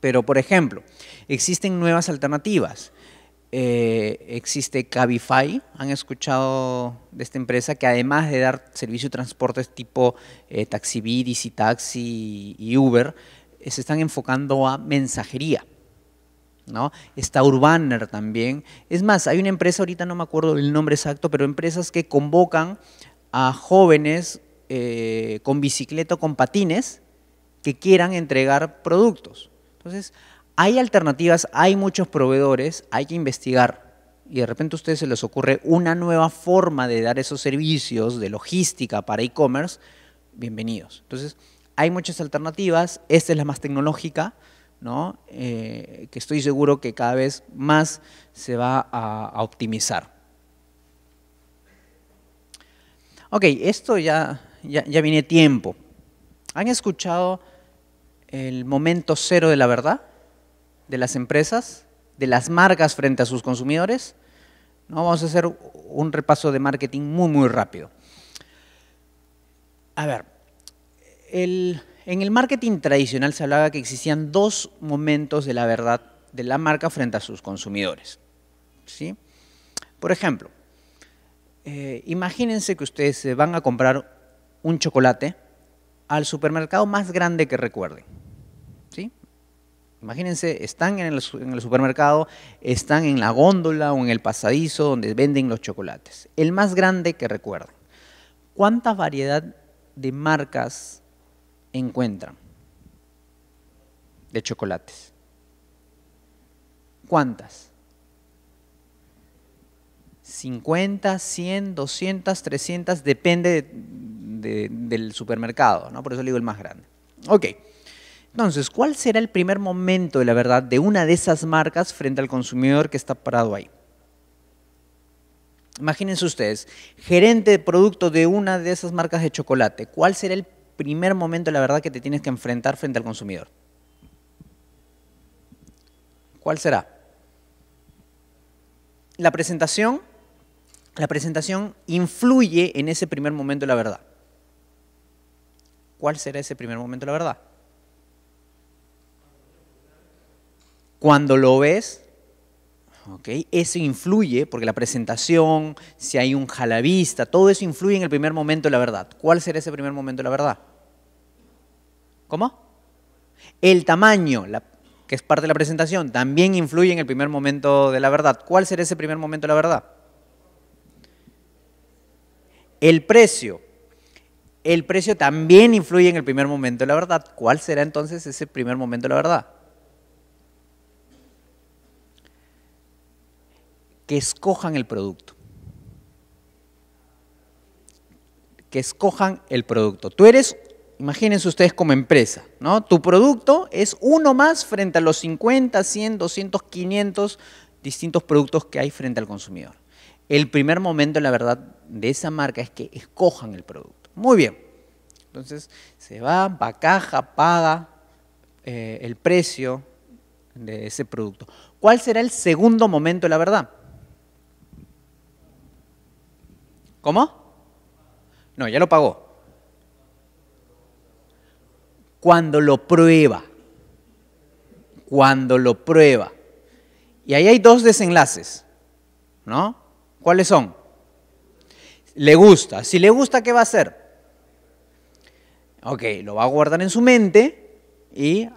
Pero, por ejemplo, existen nuevas alternativas. Eh, existe Cabify, han escuchado de esta empresa que además de dar servicio de transportes tipo eh, TaxiBid, Taxi y Uber, eh, se están enfocando a mensajería. ¿no? Está Urbaner también. Es más, hay una empresa, ahorita no me acuerdo el nombre exacto, pero empresas que convocan a jóvenes eh, con bicicleta o con patines que quieran entregar productos. Entonces, hay alternativas, hay muchos proveedores, hay que investigar. Y de repente a ustedes se les ocurre una nueva forma de dar esos servicios de logística para e-commerce, bienvenidos. Entonces, hay muchas alternativas, esta es la más tecnológica, ¿no? Eh, que estoy seguro que cada vez más se va a, optimizar. Ok, esto ya, ya, ya, viene tiempo. ¿Han escuchado el momento cero de la verdad? de las empresas, de las marcas frente a sus consumidores. ¿no? Vamos a hacer un repaso de marketing muy, muy rápido. A ver, en el marketing tradicional se hablaba que existían dos momentos de la verdad de la marca frente a sus consumidores. ¿sí? Por ejemplo, eh, imagínense que ustedes van a comprar un chocolate al supermercado más grande que recuerden Imagínense, están en el, supermercado, están en la góndola o en el pasadizo donde venden los chocolates. El más grande que recuerdo. ¿Cuánta variedad de marcas encuentran de chocolates? ¿Cuántas? 50, 100, 200, 300, depende del supermercado, ¿no? Por eso le digo el más grande. Ok. Entonces, ¿cuál será el primer momento de la verdad de una de esas marcas frente al consumidor que está parado ahí? Imagínense ustedes, gerente de producto de una de esas marcas de chocolate, ¿cuál será el primer momento de la verdad que te tienes que enfrentar frente al consumidor? ¿Cuál será? La presentación, la presentación influye en ese primer momento de la verdad. ¿Cuál será ese primer momento de la verdad? Cuando lo ves, okay, eso influye, porque la presentación, si hay un jalavista, todo eso influye en el primer momento de la verdad. ¿Cuál será ese primer momento de la verdad? ¿Cómo? El tamaño, que es parte de la presentación, también influye en el primer momento de la verdad. ¿Cuál será ese primer momento de la verdad? El precio. El precio también influye en el primer momento de la verdad. ¿Cuál será entonces ese primer momento de la verdad? que escojan el producto. Que escojan el producto. Tú eres, imagínense ustedes como empresa, ¿no? Tu producto es uno más frente a los 50, 100, 200, 500 distintos productos que hay frente al consumidor. El primer momento, la verdad, de esa marca es que escojan el producto. Muy bien. Entonces, se va, va a caja, paga eh, el precio de ese producto. ¿Cuál será el segundo momento, la verdad? ¿Cómo? No, ya lo pagó. Cuando lo prueba. Cuando lo prueba. Y ahí hay dos desenlaces, ¿no? ¿Cuáles son? Le gusta. Si le gusta, ¿qué va a hacer? Ok, lo va a guardar en su mente y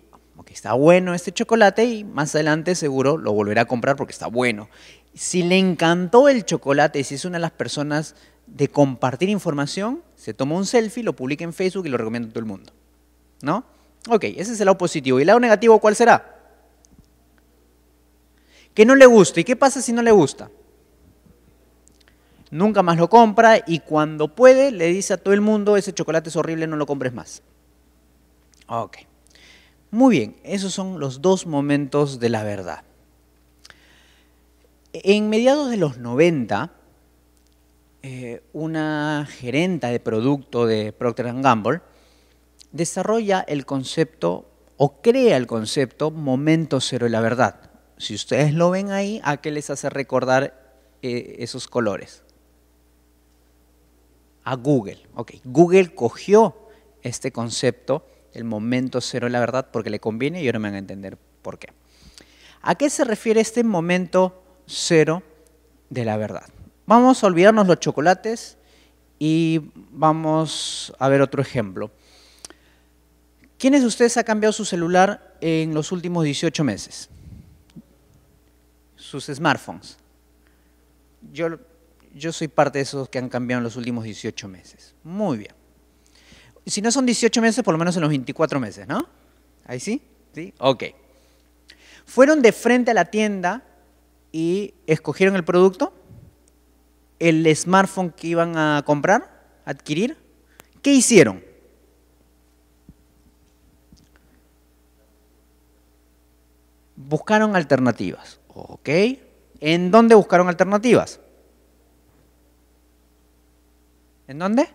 está bueno este chocolate y más adelante seguro lo volverá a comprar porque está bueno. Si le encantó el chocolate, si es una de las personas de compartir información, se toma un selfie, lo publica en Facebook y lo recomienda a todo el mundo. ¿No? Ok, ese es el lado positivo. ¿Y el lado negativo cuál será? Que no le gusta. ¿Y qué pasa si no le gusta? Nunca más lo compra y cuando puede le dice a todo el mundo, ese chocolate es horrible, no lo compres más. Ok. Muy bien, esos son los dos momentos de la verdad. En mediados de los 90, eh, una gerenta de producto de Procter Gamble desarrolla el concepto o crea el concepto momento cero de la verdad. Si ustedes lo ven ahí, ¿a qué les hace recordar eh, esos colores? A Google. Google cogió este concepto, el momento cero de la verdad, porque le conviene y ahora me van a entender por qué. ¿A qué se refiere este momento cero de la verdad? Vamos a olvidarnos los chocolates y vamos a ver otro ejemplo. ¿Quiénes de ustedes ha cambiado su celular en los últimos 18 meses? Sus smartphones. Yo, yo soy parte de esos que han cambiado en los últimos 18 meses. Muy bien. Si no son 18 meses, por lo menos en los 24 meses, ¿no? ¿Ahí sí? ¿Sí? Ok. Fueron de frente a la tienda y escogieron el producto el smartphone que iban a comprar, adquirir, ¿qué hicieron? Buscaron alternativas, ¿ok? ¿En dónde buscaron alternativas? ¿En dónde?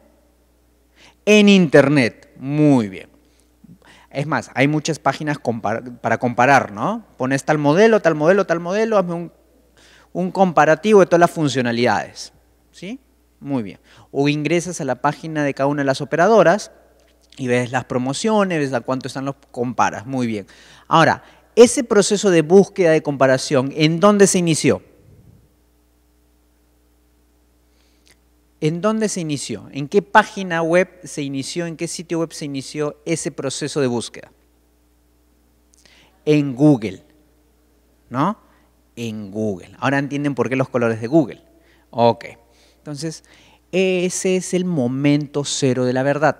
En Internet, muy bien. Es más, hay muchas páginas para comparar, ¿no? Pones tal modelo, tal modelo, tal modelo, hazme un un comparativo de todas las funcionalidades. ¿Sí? Muy bien. O ingresas a la página de cada una de las operadoras y ves las promociones, ves a cuánto están los comparas. Muy bien. Ahora, ese proceso de búsqueda de comparación, ¿en dónde se inició? ¿En dónde se inició? ¿En qué página web se inició? ¿En qué sitio web se inició ese proceso de búsqueda? En Google, ¿no? en Google. Ahora entienden por qué los colores de Google. Ok, entonces ese es el momento cero de la verdad.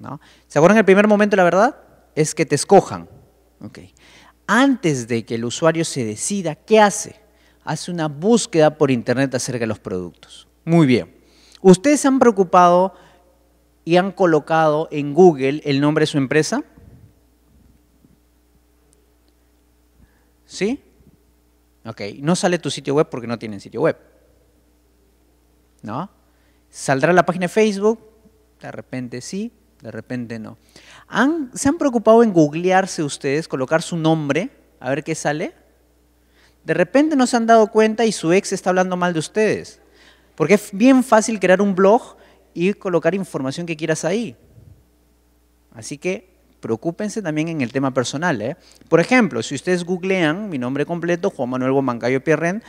¿No? ¿Se acuerdan el primer momento de la verdad? Es que te escojan. Okay. Antes de que el usuario se decida, ¿qué hace? Hace una búsqueda por internet acerca de los productos. Muy bien. ¿Ustedes se han preocupado y han colocado en Google el nombre de su empresa? ¿Sí? Ok, no sale tu sitio web porque no tienen sitio web. ¿No? ¿Saldrá la página de Facebook? De repente sí, de repente no. ¿Se han preocupado en googlearse ustedes, colocar su nombre, a ver qué sale? De repente no se han dado cuenta y su ex está hablando mal de ustedes. Porque es bien fácil crear un blog y colocar información que quieras ahí. Así que preocúpense también en el tema personal. ¿eh? Por ejemplo, si ustedes googlean mi nombre completo, Juan Manuel Bomancayo Pierren,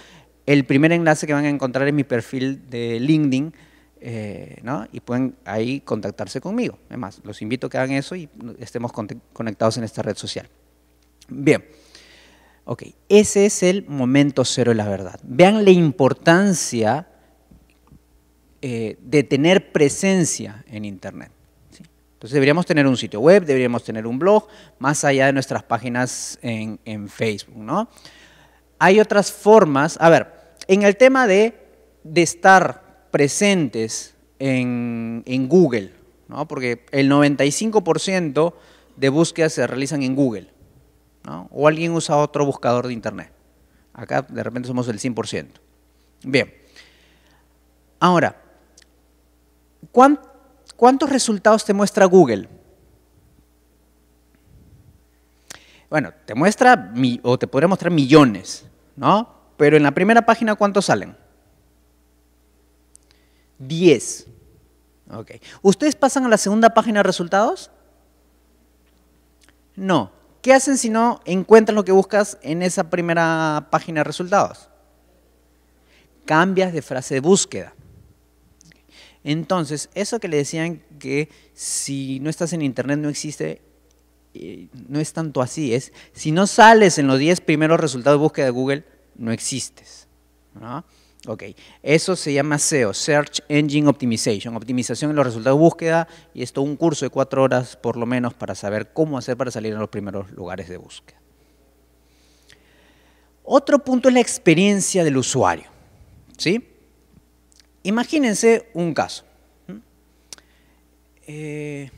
el primer enlace que van a encontrar es mi perfil de LinkedIn, eh, ¿no? Y pueden ahí contactarse conmigo. Además, los invito a que hagan eso y estemos conectados en esta red social. Bien. Ok, ese es el momento cero de la verdad. Vean la importancia eh, de tener presencia en Internet. Entonces deberíamos tener un sitio web, deberíamos tener un blog, más allá de nuestras páginas en, Facebook, ¿no? Hay otras formas, a ver, en el tema de, de estar presentes en, Google, ¿no? Porque el 95% de búsquedas se realizan en Google, O alguien usa otro buscador de Internet. Acá de repente somos el 100%. Bien. Ahora, ¿cuánto ¿Cuántos resultados te muestra Google? Bueno, te muestra o te podría mostrar millones, ¿no? Pero en la primera página, ¿cuántos salen? Diez. Ok. ¿Ustedes pasan a la segunda página de resultados? No. ¿Qué hacen si no encuentran lo que buscas en esa primera página de resultados? Cambias de frase de búsqueda. Entonces, eso que le decían que si no estás en internet no existe, eh, no es tanto así, es si no sales en los 10 primeros resultados de búsqueda de Google, no existes. Ok, eso se llama SEO, Search Engine Optimization, optimización en los resultados de búsqueda, y esto un curso de cuatro horas por lo menos para saber cómo hacer para salir en los primeros lugares de búsqueda. Otro punto es la experiencia del usuario. ¿sí? Imagínense un caso. Eh,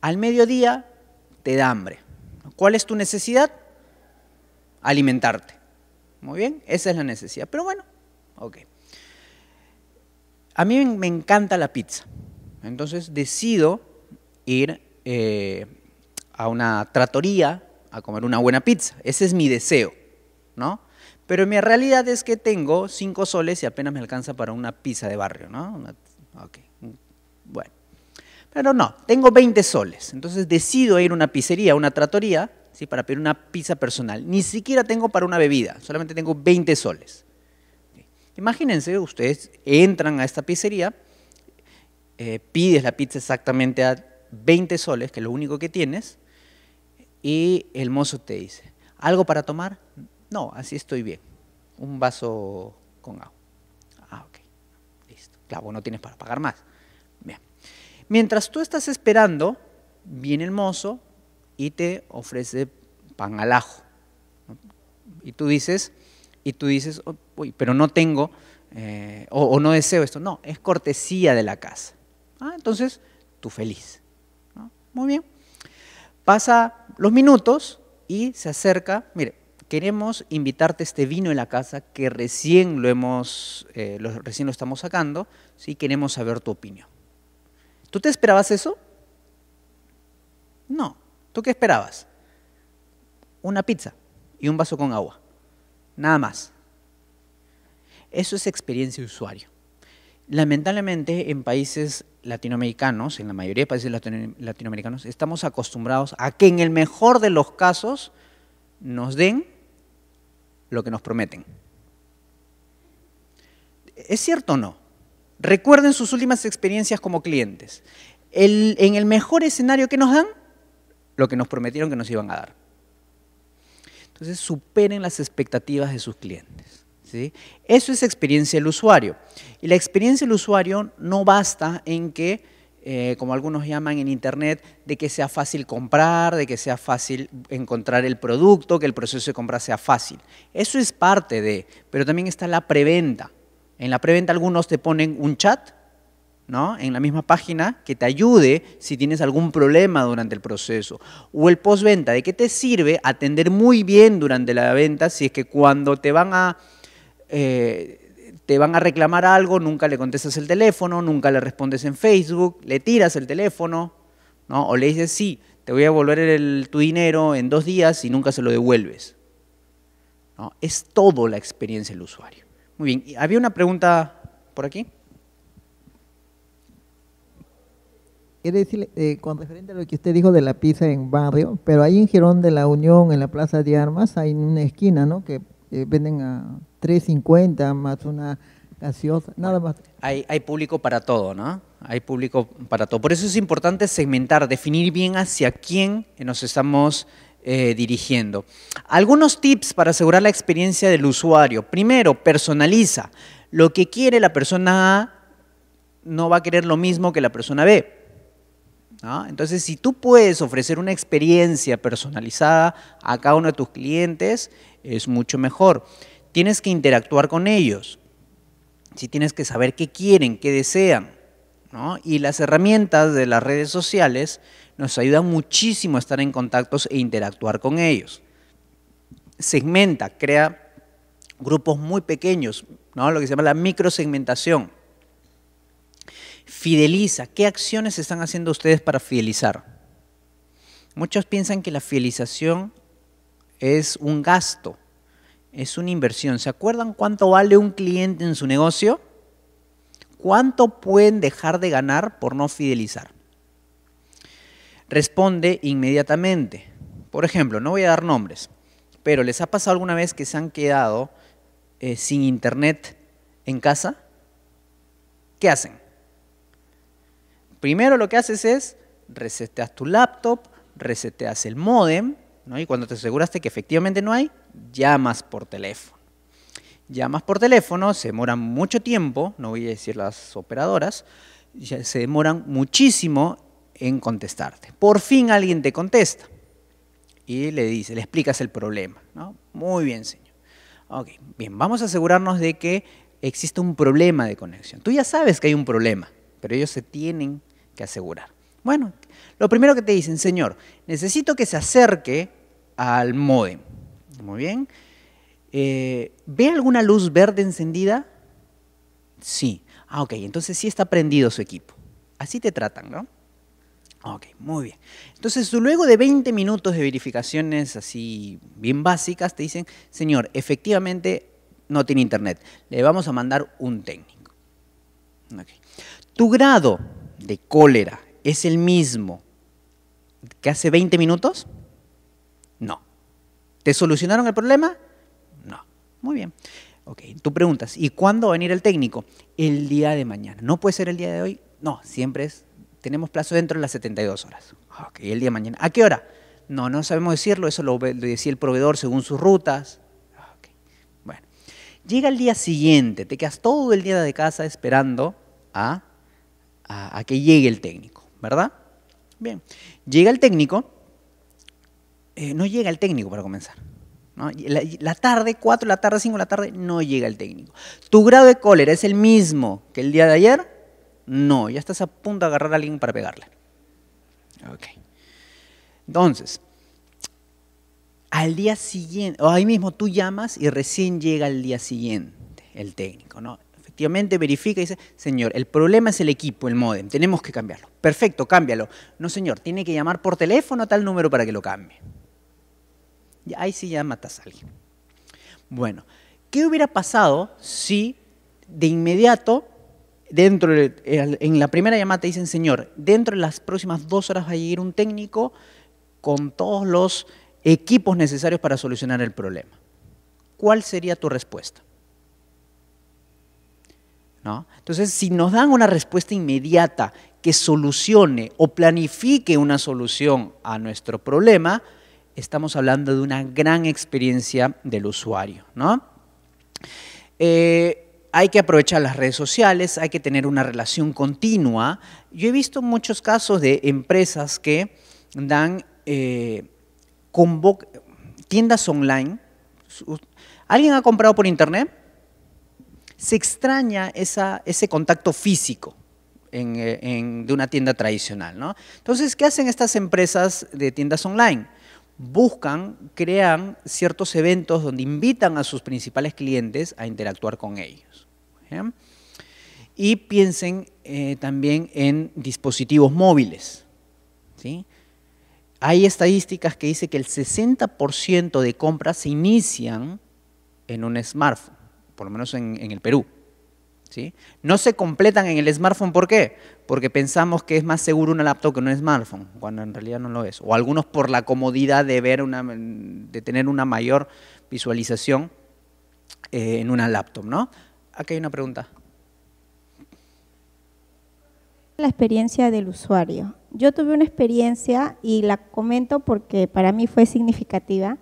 al mediodía te da hambre. ¿Cuál es tu necesidad? Alimentarte. Muy bien, esa es la necesidad. Pero bueno, ok. A mí me encanta la pizza. Entonces decido ir eh, a una tratoría a comer una buena pizza. Ese es mi deseo, ¿no? Pero mi realidad es que tengo cinco soles y apenas me alcanza para una pizza de barrio, ¿no? okay. Bueno. Pero no, tengo 20 soles. Entonces decido ir a una pizzería, a una tratoría, ¿sí? para pedir una pizza personal. Ni siquiera tengo para una bebida, solamente tengo 20 soles. Imagínense, ustedes entran a esta pizzería, eh, pides la pizza exactamente a 20 soles, que es lo único que tienes, y el mozo te dice, ¿algo para tomar? No, así estoy bien. Un vaso con agua. Ah, ok. Listo. Claro, no tienes para pagar más. Bien. Mientras tú estás esperando, viene el mozo y te ofrece pan al ajo. Y tú dices, y tú dices, oh, uy, pero no tengo eh, o, no deseo esto. No, es cortesía de la casa. Ah, entonces, tú feliz. Muy bien. Pasa los minutos y se acerca, mire, queremos invitarte este vino en la casa que recién lo hemos, eh, recién lo estamos sacando, y queremos saber tu opinión. ¿Tú te esperabas eso? No. ¿Tú qué esperabas? Una pizza y un vaso con agua. Nada más. Eso es experiencia de usuario. Lamentablemente en países latinoamericanos, en la mayoría de países latinoamericanos, estamos acostumbrados a que en el mejor de los casos nos den lo que nos prometen. ¿Es cierto o no? Recuerden sus últimas experiencias como clientes. en el mejor escenario que nos dan, lo que nos prometieron que nos iban a dar. Entonces, superen las expectativas de sus clientes. ¿sí? Eso es experiencia del usuario. Y la experiencia del usuario no basta en que eh, como algunos llaman en Internet, de que sea fácil comprar, de que sea fácil encontrar el producto, que el proceso de compra sea fácil. Eso es parte de, pero también está la preventa. En la preventa algunos te ponen un chat, ¿no? En la misma página que te ayude si tienes algún problema durante el proceso. O el postventa, ¿de qué te sirve atender muy bien durante la venta si es que cuando te van a... Eh, te van a reclamar algo, nunca le contestas el teléfono, nunca le respondes en Facebook, le tiras el teléfono, ¿no? O le dices, sí, te voy a devolver tu dinero en dos días y nunca se lo devuelves. Es todo la experiencia del usuario. Muy bien, ¿había una pregunta por aquí? Quiere decirle, eh, con referente a lo que usted dijo de la pizza en barrio, pero ahí en Girón de la Unión, en la Plaza de Armas, hay una esquina, ¿no? Que eh, venden a 3.50 más una gaseosa, nada más. Hay, hay público para todo, ¿no? Hay público para todo. Por eso es importante segmentar, definir bien hacia quién nos estamos eh, dirigiendo. Algunos tips para asegurar la experiencia del usuario. Primero, personaliza. Lo que quiere la persona A no va a querer lo mismo que la persona B. Entonces, si tú puedes ofrecer una experiencia personalizada a cada uno de tus clientes, es mucho mejor. Tienes que interactuar con ellos, si tienes que saber qué quieren, qué desean. Y las herramientas de las redes sociales nos ayudan muchísimo a estar en contactos e interactuar con ellos. Segmenta, crea grupos muy pequeños, ¿no? lo que se llama la microsegmentación fideliza. ¿Qué acciones están haciendo ustedes para fidelizar? Muchos piensan que la fidelización es un gasto, es una inversión. ¿Se acuerdan cuánto vale un cliente en su negocio? ¿Cuánto pueden dejar de ganar por no fidelizar? Responde inmediatamente. Por ejemplo, no voy a dar nombres, pero ¿les ha pasado alguna vez que se han quedado eh, sin internet en casa? ¿Qué hacen? Primero lo que haces es reseteas tu laptop, reseteas el modem, ¿no? y cuando te aseguraste que efectivamente no hay, llamas por teléfono. Llamas por teléfono, se demoran mucho tiempo, no voy a decir las operadoras, se demoran muchísimo en contestarte. Por fin alguien te contesta y le dice, le explicas el problema. ¿no? Muy bien, señor. Ok, bien, vamos a asegurarnos de que existe un problema de conexión. Tú ya sabes que hay un problema, pero ellos se tienen que asegurar. Bueno, lo primero que te dicen, señor, necesito que se acerque al modem. Muy bien. Eh, ¿Ve alguna luz verde encendida? Sí. Ah, ok, entonces sí está prendido su equipo. Así te tratan, ¿no? Ok, muy bien. Entonces, luego de 20 minutos de verificaciones así bien básicas, te dicen, señor, efectivamente no tiene internet. Le vamos a mandar un técnico. Tu grado de cólera es el mismo que hace 20 minutos? No. ¿Te solucionaron el problema? No. Muy bien. Ok, tú preguntas, ¿y cuándo va a venir el técnico? El día de mañana. ¿No puede ser el día de hoy? No, siempre es, tenemos plazo dentro de las 72 horas. Ok, el día de mañana. ¿A qué hora? No, no sabemos decirlo, eso lo, decía el proveedor según sus rutas. Okay. Bueno, llega el día siguiente, te quedas todo el día de casa esperando a a, que llegue el técnico, ¿verdad? Bien, llega el técnico, eh, no llega el técnico para comenzar. La, tarde, 4 la tarde, 5 de la tarde, no llega el técnico. ¿Tu grado de cólera es el mismo que el día de ayer? No, ya estás a punto de agarrar a alguien para pegarle. Ok. Entonces, al día siguiente, o ahí mismo tú llamas y recién llega el día siguiente el técnico, ¿no? efectivamente verifica y dice, señor, el problema es el equipo, el modem, tenemos que cambiarlo. Perfecto, cámbialo. No, señor, tiene que llamar por teléfono a tal número para que lo cambie. Y ahí sí ya matas a alguien. Bueno, ¿qué hubiera pasado si de inmediato, dentro en la primera llamada te dicen, señor, dentro de las próximas dos horas va a llegar un técnico con todos los equipos necesarios para solucionar el problema? ¿Cuál sería tu respuesta? Entonces, si nos dan una respuesta inmediata que solucione o planifique una solución a nuestro problema, estamos hablando de una gran experiencia del usuario. Eh, hay que aprovechar las redes sociales, hay que tener una relación continua. Yo he visto muchos casos de empresas que dan eh, tiendas online. ¿Alguien ha comprado por internet? se extraña ese contacto físico. Eh, de una tienda tradicional. ¿no? Entonces, ¿qué hacen estas empresas de tiendas online? Buscan, crean ciertos eventos donde invitan a sus principales clientes a interactuar con ellos. Y piensen eh, también en dispositivos móviles. Hay estadísticas que dicen que el 60% de compras se inician en un smartphone por lo menos en, el Perú. ¿sí? No se completan en el smartphone, ¿por qué? Porque pensamos que es más seguro una laptop que un smartphone, cuando en realidad no lo es. O algunos por la comodidad de, ver una, de tener una mayor visualización eh, en una laptop, ¿no? Aquí hay una pregunta. La experiencia del usuario. Yo tuve una experiencia y la comento porque para mí fue significativa.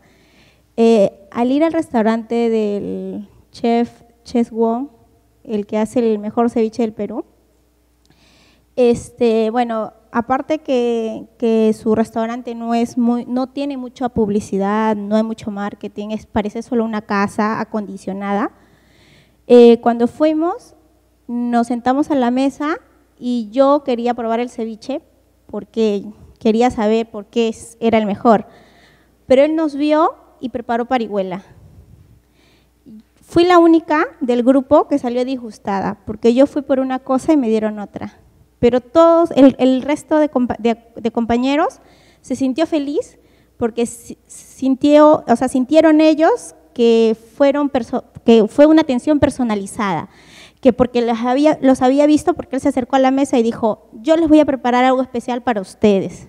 Eh, al ir al restaurante del, chef Chess Wong, el que hace el mejor ceviche del Perú. Este, bueno, aparte que, su restaurante no es muy, no tiene mucha publicidad, no hay mucho marketing, es, parece solo una casa acondicionada. Eh, cuando fuimos, nos sentamos a la mesa y yo quería probar el ceviche porque quería saber por qué era el mejor. Pero él nos vio y preparó parihuela. Fui la única del grupo que salió disgustada, porque yo fui por una cosa y me dieron otra. Pero todos, el, resto de, compañeros se sintió feliz porque sintió, o sea, sintieron ellos que, fueron que fue una atención personalizada, que porque los había, los había visto, porque él se acercó a la mesa y dijo, yo les voy a preparar algo especial para ustedes.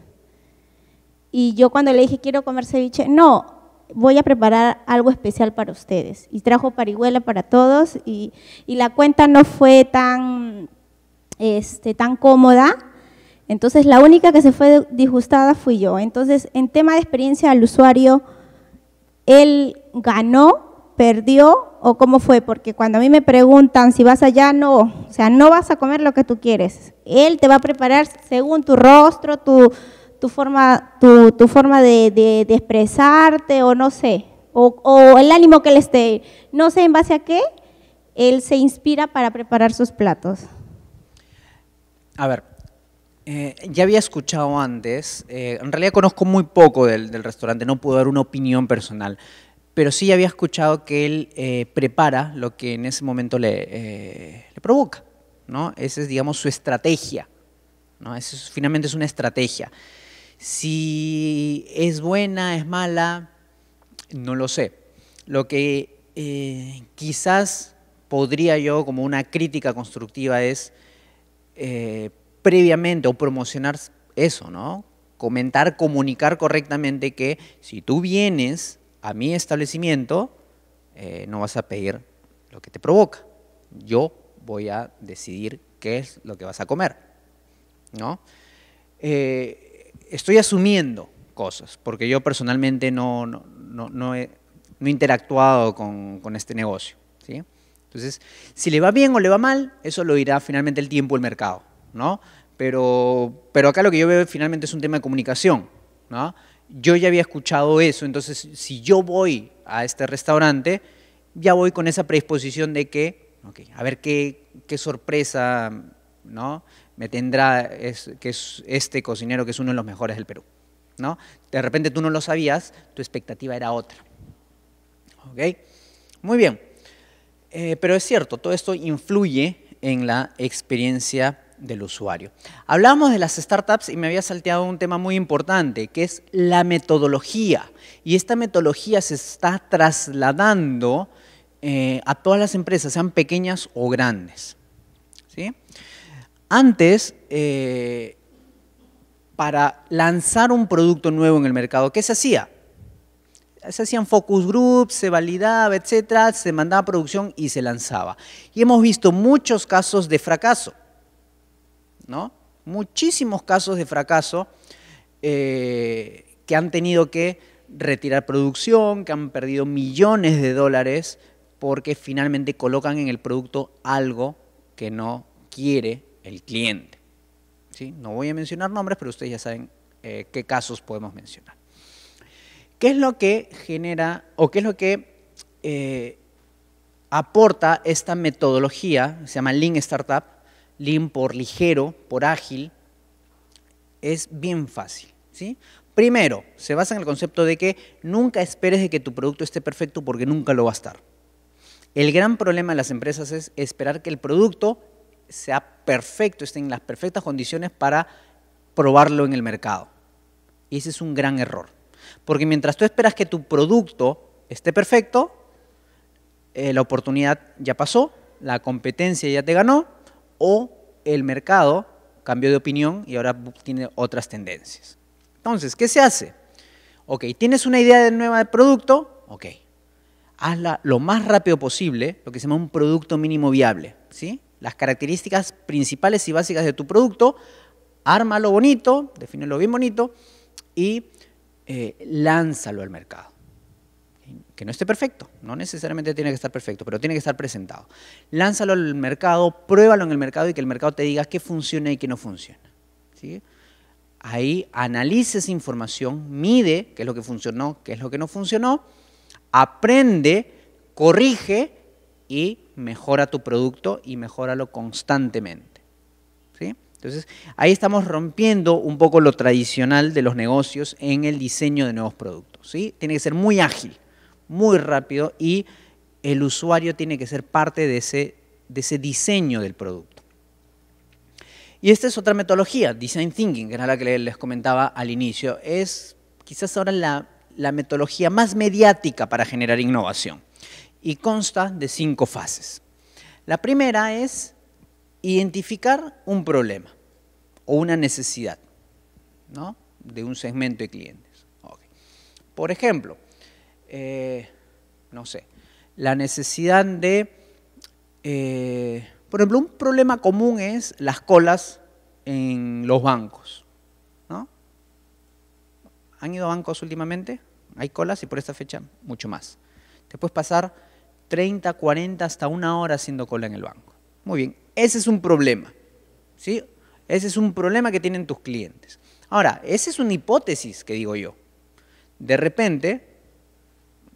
Y yo cuando le dije, quiero comer ceviche, no, voy a preparar algo especial para ustedes. Y trajo parihuela para todos y, la cuenta no fue tan, este, tan cómoda. Entonces la única que se fue disgustada fui yo. Entonces en tema de experiencia al usuario, él ganó, perdió o cómo fue, porque cuando a mí me preguntan si vas allá, no, o sea, no vas a comer lo que tú quieres. Él te va a preparar según tu rostro, tu, tu forma, tu, forma de, de, expresarte o no sé, o, el ánimo que le esté, no sé en base a qué, él se inspira para preparar sus platos. A ver, eh, ya había escuchado antes, eh, en realidad conozco muy poco del, restaurante, no puedo dar una opinión personal, pero sí había escuchado que él eh, prepara lo que en ese momento le, provoca, ¿no? Esa es, digamos, su estrategia, ¿no? Eso finalmente es una estrategia. Si es buena, es mala, no lo sé. Lo que eh, quizás podría yo como una crítica constructiva es eh, previamente o promocionar eso, ¿no? Comentar, comunicar correctamente que si tú vienes a mi establecimiento, eh, no vas a pedir lo que te provoca. Yo voy a decidir qué es lo que vas a comer, ¿no? estoy asumiendo cosas, porque yo personalmente no, no, no, no he, interactuado con, con este negocio. ¿sí? Entonces, si le va bien o le va mal, eso lo dirá finalmente el tiempo, el mercado. ¿no? Pero, pero acá lo que yo veo finalmente es un tema de comunicación. ¿no? Yo ya había escuchado eso, entonces si yo voy a este restaurante, ya voy con esa predisposición de que, okay, a ver qué, qué sorpresa ¿no? me tendrá, que es este cocinero que es uno de los mejores del Perú. ¿no? De repente tú no lo sabías, tu expectativa era otra. ¿Ok? Muy bien. Eh, pero es cierto, todo esto influye en la experiencia del usuario. Hablamos de las startups y me había salteado un tema muy importante, que es la metodología. Y esta metodología se está trasladando eh, a todas las empresas, sean pequeñas o grandes. ¿sí? Antes, eh, para lanzar un producto nuevo en el mercado, ¿qué se hacía? Se hacían focus groups, se validaba, etcétera, se mandaba producción y se lanzaba. Y hemos visto muchos casos de fracaso, ¿no? Muchísimos casos de fracaso eh, que han tenido que retirar producción, que han perdido millones de dólares porque finalmente colocan en el producto algo que no quiere el cliente. ¿Sí? No voy a mencionar nombres, pero ustedes ya saben eh, qué casos podemos mencionar. ¿Qué es lo que genera o qué es lo que eh, aporta esta metodología? Se llama Lean Startup. Lean por ligero, por ágil. Es bien fácil. ¿sí? Primero, se basa en el concepto de que nunca esperes de que tu producto esté perfecto porque nunca lo va a estar. El gran problema de las empresas es esperar que el producto sea perfecto, esté en las perfectas condiciones para probarlo en el mercado. Y ese es un gran error. Porque mientras tú esperas que tu producto esté perfecto, eh, la oportunidad ya pasó, la competencia ya te ganó o el mercado cambió de opinión y ahora tiene otras tendencias. Entonces, ¿qué se hace? Ok, tienes una idea de nueva de producto, ok, hazla lo más rápido posible, lo que se llama un producto mínimo viable, ¿sí? las características principales y básicas de tu producto, ármalo bonito, defínelo bien bonito y eh, lánzalo al mercado. Que no esté perfecto, no necesariamente tiene que estar perfecto, pero tiene que estar presentado. Lánzalo al mercado, pruébalo en el mercado y que el mercado te diga qué funciona y qué no funciona. Ahí analiza esa información, mide qué es lo que funcionó, qué es lo que no funcionó, aprende, corrige y mejora tu producto y mejóralo constantemente. Entonces, ahí estamos rompiendo un poco lo tradicional de los negocios en el diseño de nuevos productos. ¿sí? Tiene que ser muy ágil, muy rápido y el usuario tiene que ser parte de ese, de ese diseño del producto. Y esta es otra metodología, Design Thinking, que era la que les comentaba al inicio. Es quizás ahora la metodología más mediática para generar innovación y consta de cinco fases. La primera es identificar un problema o una necesidad de un segmento de clientes. Por ejemplo, eh, no sé, la necesidad de, eh, por ejemplo, un problema común es las colas en los bancos. ¿no? ¿Han ido a bancos últimamente? Hay colas y por esta fecha mucho más. Te pasar 30, 40, hasta una hora haciendo cola en el banco. Muy bien, ese es un problema. ¿sí? Ese es un problema que tienen tus clientes. Ahora, esa es una hipótesis que digo yo. De repente,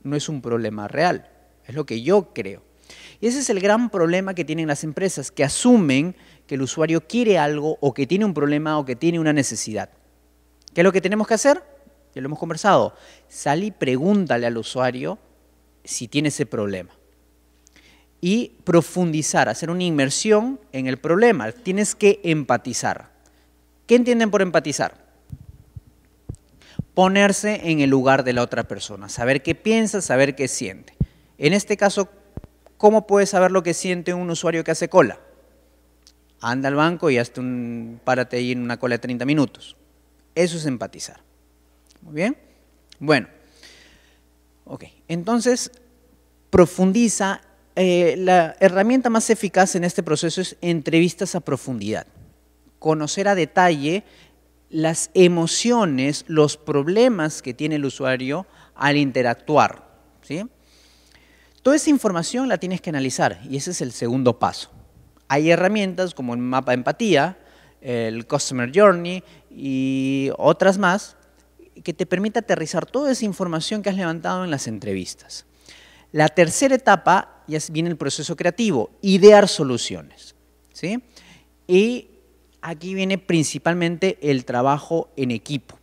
no es un problema real, es lo que yo creo. Y ese es el gran problema que tienen las empresas, que asumen que el usuario quiere algo o que tiene un problema o que tiene una necesidad. ¿Qué es lo que tenemos que hacer? Ya lo hemos conversado. Sal y pregúntale al usuario si tiene ese problema y profundizar, hacer una inmersión en el problema. Tienes que empatizar. ¿Qué entienden por empatizar? Ponerse en el lugar de la otra persona, saber qué piensa, saber qué siente. En este caso, ¿cómo puedes saber lo que siente un usuario que hace cola? Anda al banco y hazte un, párate ahí en una cola de 30 minutos. Eso es empatizar. ¿Muy bien? Bueno. Ok, entonces profundiza eh, la herramienta más eficaz en este proceso es entrevistas a profundidad, conocer a detalle las emociones, los problemas que tiene el usuario al interactuar. ¿sí? Toda esa información la tienes que analizar y ese es el segundo paso. Hay herramientas como el mapa de empatía, el Customer Journey y otras más que te permiten aterrizar toda esa información que has levantado en las entrevistas. La tercera etapa ya viene el proceso creativo, idear soluciones. ¿sí? Y aquí viene principalmente el trabajo en equipo.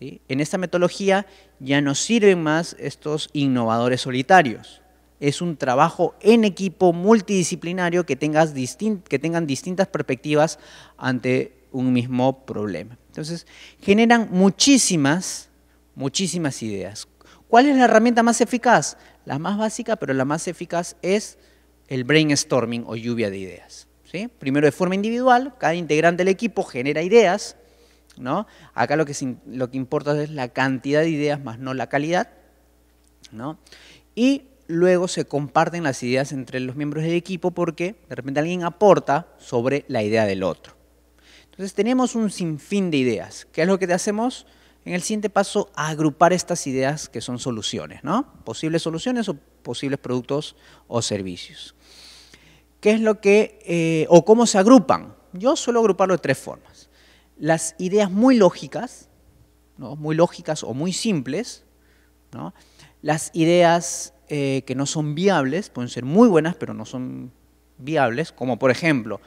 En esta metodología ya no sirven más estos innovadores solitarios. Es un trabajo en equipo multidisciplinario que, tengas que tengan distintas perspectivas ante un mismo problema. Entonces, generan muchísimas, muchísimas ideas. ¿Cuál es la herramienta más eficaz? La más básica, pero la más eficaz es el brainstorming o lluvia de ideas. Primero de forma individual, cada integrante del equipo genera ideas. Acá lo que, lo que importa es la cantidad de ideas más no la calidad. Y luego se comparten las ideas entre los miembros del equipo porque de repente alguien aporta sobre la idea del otro. Entonces tenemos un sinfín de ideas. ¿Qué es lo que te hacemos? En el siguiente paso, agrupar estas ideas que son soluciones, ¿no? Posibles soluciones o posibles productos o servicios. ¿Qué es lo que, eh, o cómo se agrupan? Yo suelo agruparlo de tres formas. Las ideas muy lógicas, ¿no? muy lógicas o muy simples, ¿no? las ideas eh, que no son viables, pueden ser muy buenas, pero no son viables, como por ejemplo,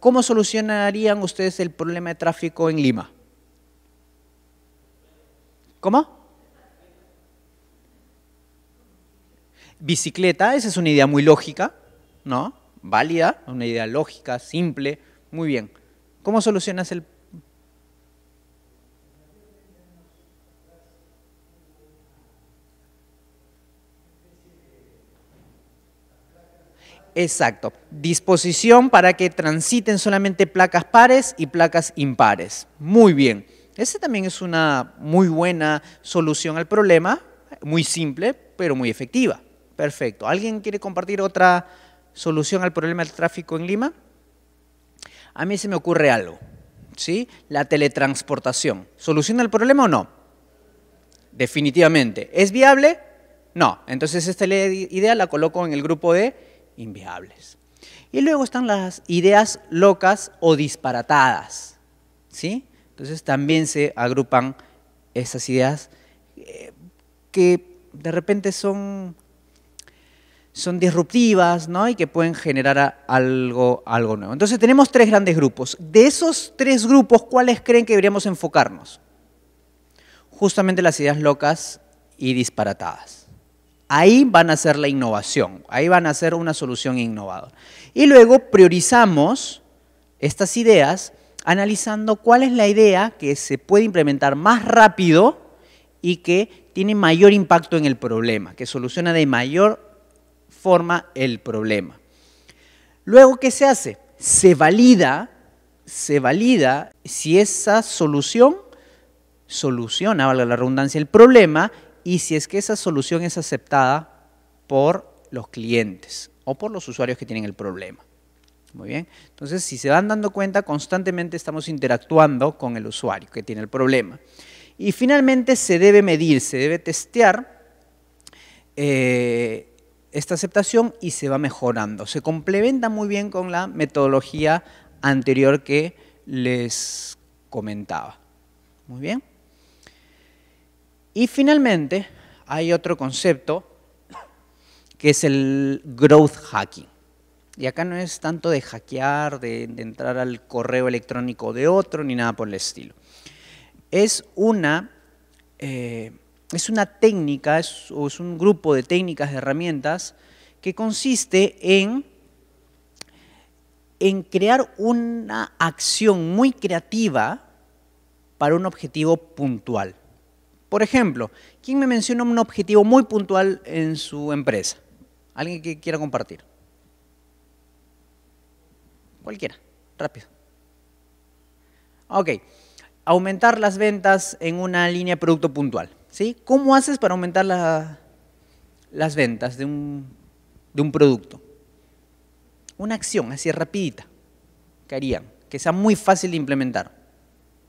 ¿cómo solucionarían ustedes el problema de tráfico en Lima? ¿Cómo? Bicicleta, esa es una idea muy lógica, ¿no? Válida, una idea lógica, simple, muy bien. ¿Cómo solucionas el Exacto. Disposición para que transiten solamente placas pares y placas impares. Muy bien. Esa también es una muy buena solución al problema, muy simple, pero muy efectiva. Perfecto. ¿Alguien quiere compartir otra solución al problema del tráfico en Lima? A mí se me ocurre algo, ¿sí? La teletransportación. ¿Soluciona el problema o no? Definitivamente. ¿Es viable? No. Entonces esta idea la coloco en el grupo de inviables. Y luego están las ideas locas o disparatadas, ¿sí? Entonces también se agrupan esas ideas eh, que de repente son, son disruptivas ¿no? y que pueden generar algo, algo nuevo. Entonces tenemos tres grandes grupos. De esos tres grupos, ¿cuáles creen que deberíamos enfocarnos? Justamente las ideas locas y disparatadas. Ahí van a ser la innovación, ahí van a ser una solución innovadora. Y luego priorizamos estas ideas analizando cuál es la idea que se puede implementar más rápido y que tiene mayor impacto en el problema, que soluciona de mayor forma el problema. Luego, ¿qué se hace? Se valida, se valida si esa solución soluciona, valga la redundancia, el problema y si es que esa solución es aceptada por los clientes o por los usuarios que tienen el problema. Muy bien. Entonces, si se van dando cuenta, constantemente estamos interactuando con el usuario que tiene el problema. Y finalmente se debe medir, se debe testear eh, esta aceptación y se va mejorando. Se complementa muy bien con la metodología anterior que les comentaba. Muy bien. Y finalmente hay otro concepto que es el growth hacking. Y acá no es tanto de hackear, de, entrar al correo electrónico de otro, ni nada por el estilo. Es una, eh, es una técnica, es, o es un grupo de técnicas, de herramientas, que consiste en, en crear una acción muy creativa para un objetivo puntual. Por ejemplo, ¿quién me menciona un objetivo muy puntual en su empresa? ¿Alguien que quiera compartir? Cualquiera, rápido. Ok, aumentar las ventas en una línea de producto puntual. ¿sí? ¿Cómo haces para aumentar las ventas de un, producto? Una acción así rapidita ¿Qué harían, que sea muy fácil de implementar,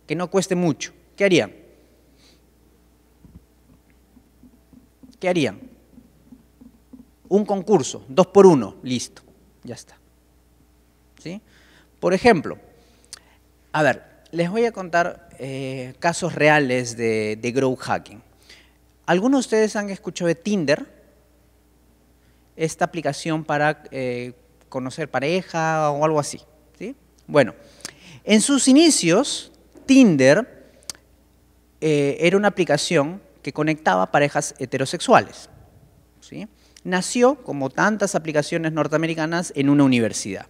que no cueste mucho. ¿Qué harían? ¿Qué harían? Un concurso, dos por uno, listo, ya está. Por ejemplo, a ver, les voy a contar eh, casos reales de, de growth hacking. ¿Algunos de ustedes han escuchado de Tinder? Esta aplicación para eh, conocer pareja o algo así. Bueno, en sus inicios, Tinder eh, era una aplicación que conectaba parejas heterosexuales. Nació, como tantas aplicaciones norteamericanas, en una universidad.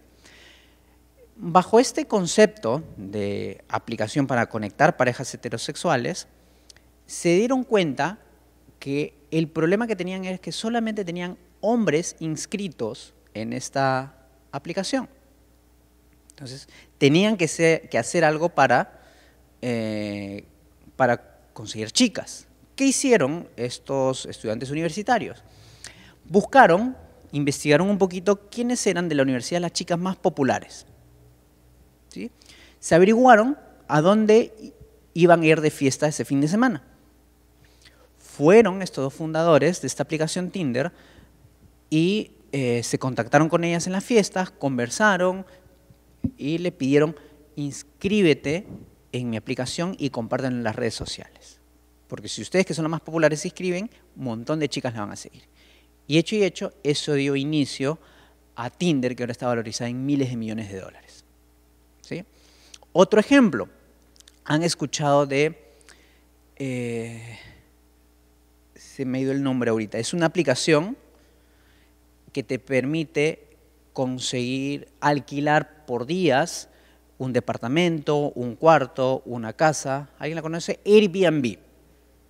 Bajo este concepto de aplicación para conectar parejas heterosexuales, se dieron cuenta que el problema que tenían era que solamente tenían hombres inscritos en esta aplicación. Entonces, tenían que, hacer algo eh, para conseguir chicas. ¿Qué hicieron estos estudiantes universitarios? Buscaron, investigaron un poquito quiénes eran de la universidad las chicas más populares se averiguaron a dónde iban a ir de fiesta ese fin de semana. Fueron estos dos fundadores de esta aplicación Tinder y eh, se contactaron con ellas en las fiestas, conversaron y le pidieron inscríbete en mi aplicación y compártelo en las redes sociales. Porque si ustedes que son las más populares se inscriben, un montón de chicas la van a seguir. Y hecho y hecho, eso dio inicio a Tinder, que ahora está valorizada en miles de millones de dólares. Otro ejemplo, han escuchado de, eh, se me ha ido el nombre ahorita, es una aplicación que te permite conseguir alquilar por días un departamento, un cuarto, una casa. ¿Alguien la conoce? Airbnb.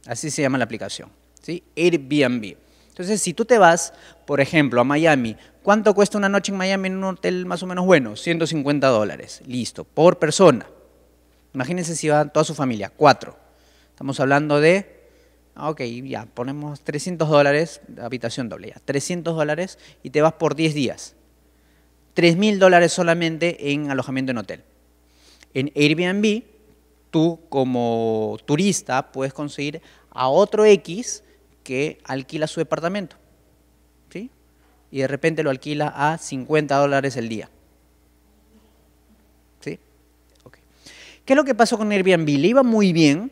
Así se llama la aplicación. ¿sí? Airbnb. Entonces, si tú te vas, por ejemplo, a Miami, ¿cuánto cuesta una noche en Miami en un hotel más o menos bueno? 150 dólares, listo, por persona. Imagínense si va toda su familia, cuatro. Estamos hablando de, ah, ok, ya, ponemos 300 dólares, habitación doble, ya, 300 dólares y te vas por 10 días. 3.000 dólares solamente en alojamiento en hotel. En Airbnb, tú como turista puedes conseguir a otro X que alquila su departamento. ¿sí? Y de repente lo alquila a 50 dólares el día. ¿Sí? ¿Qué es lo que pasó con Airbnb? Le iba muy bien,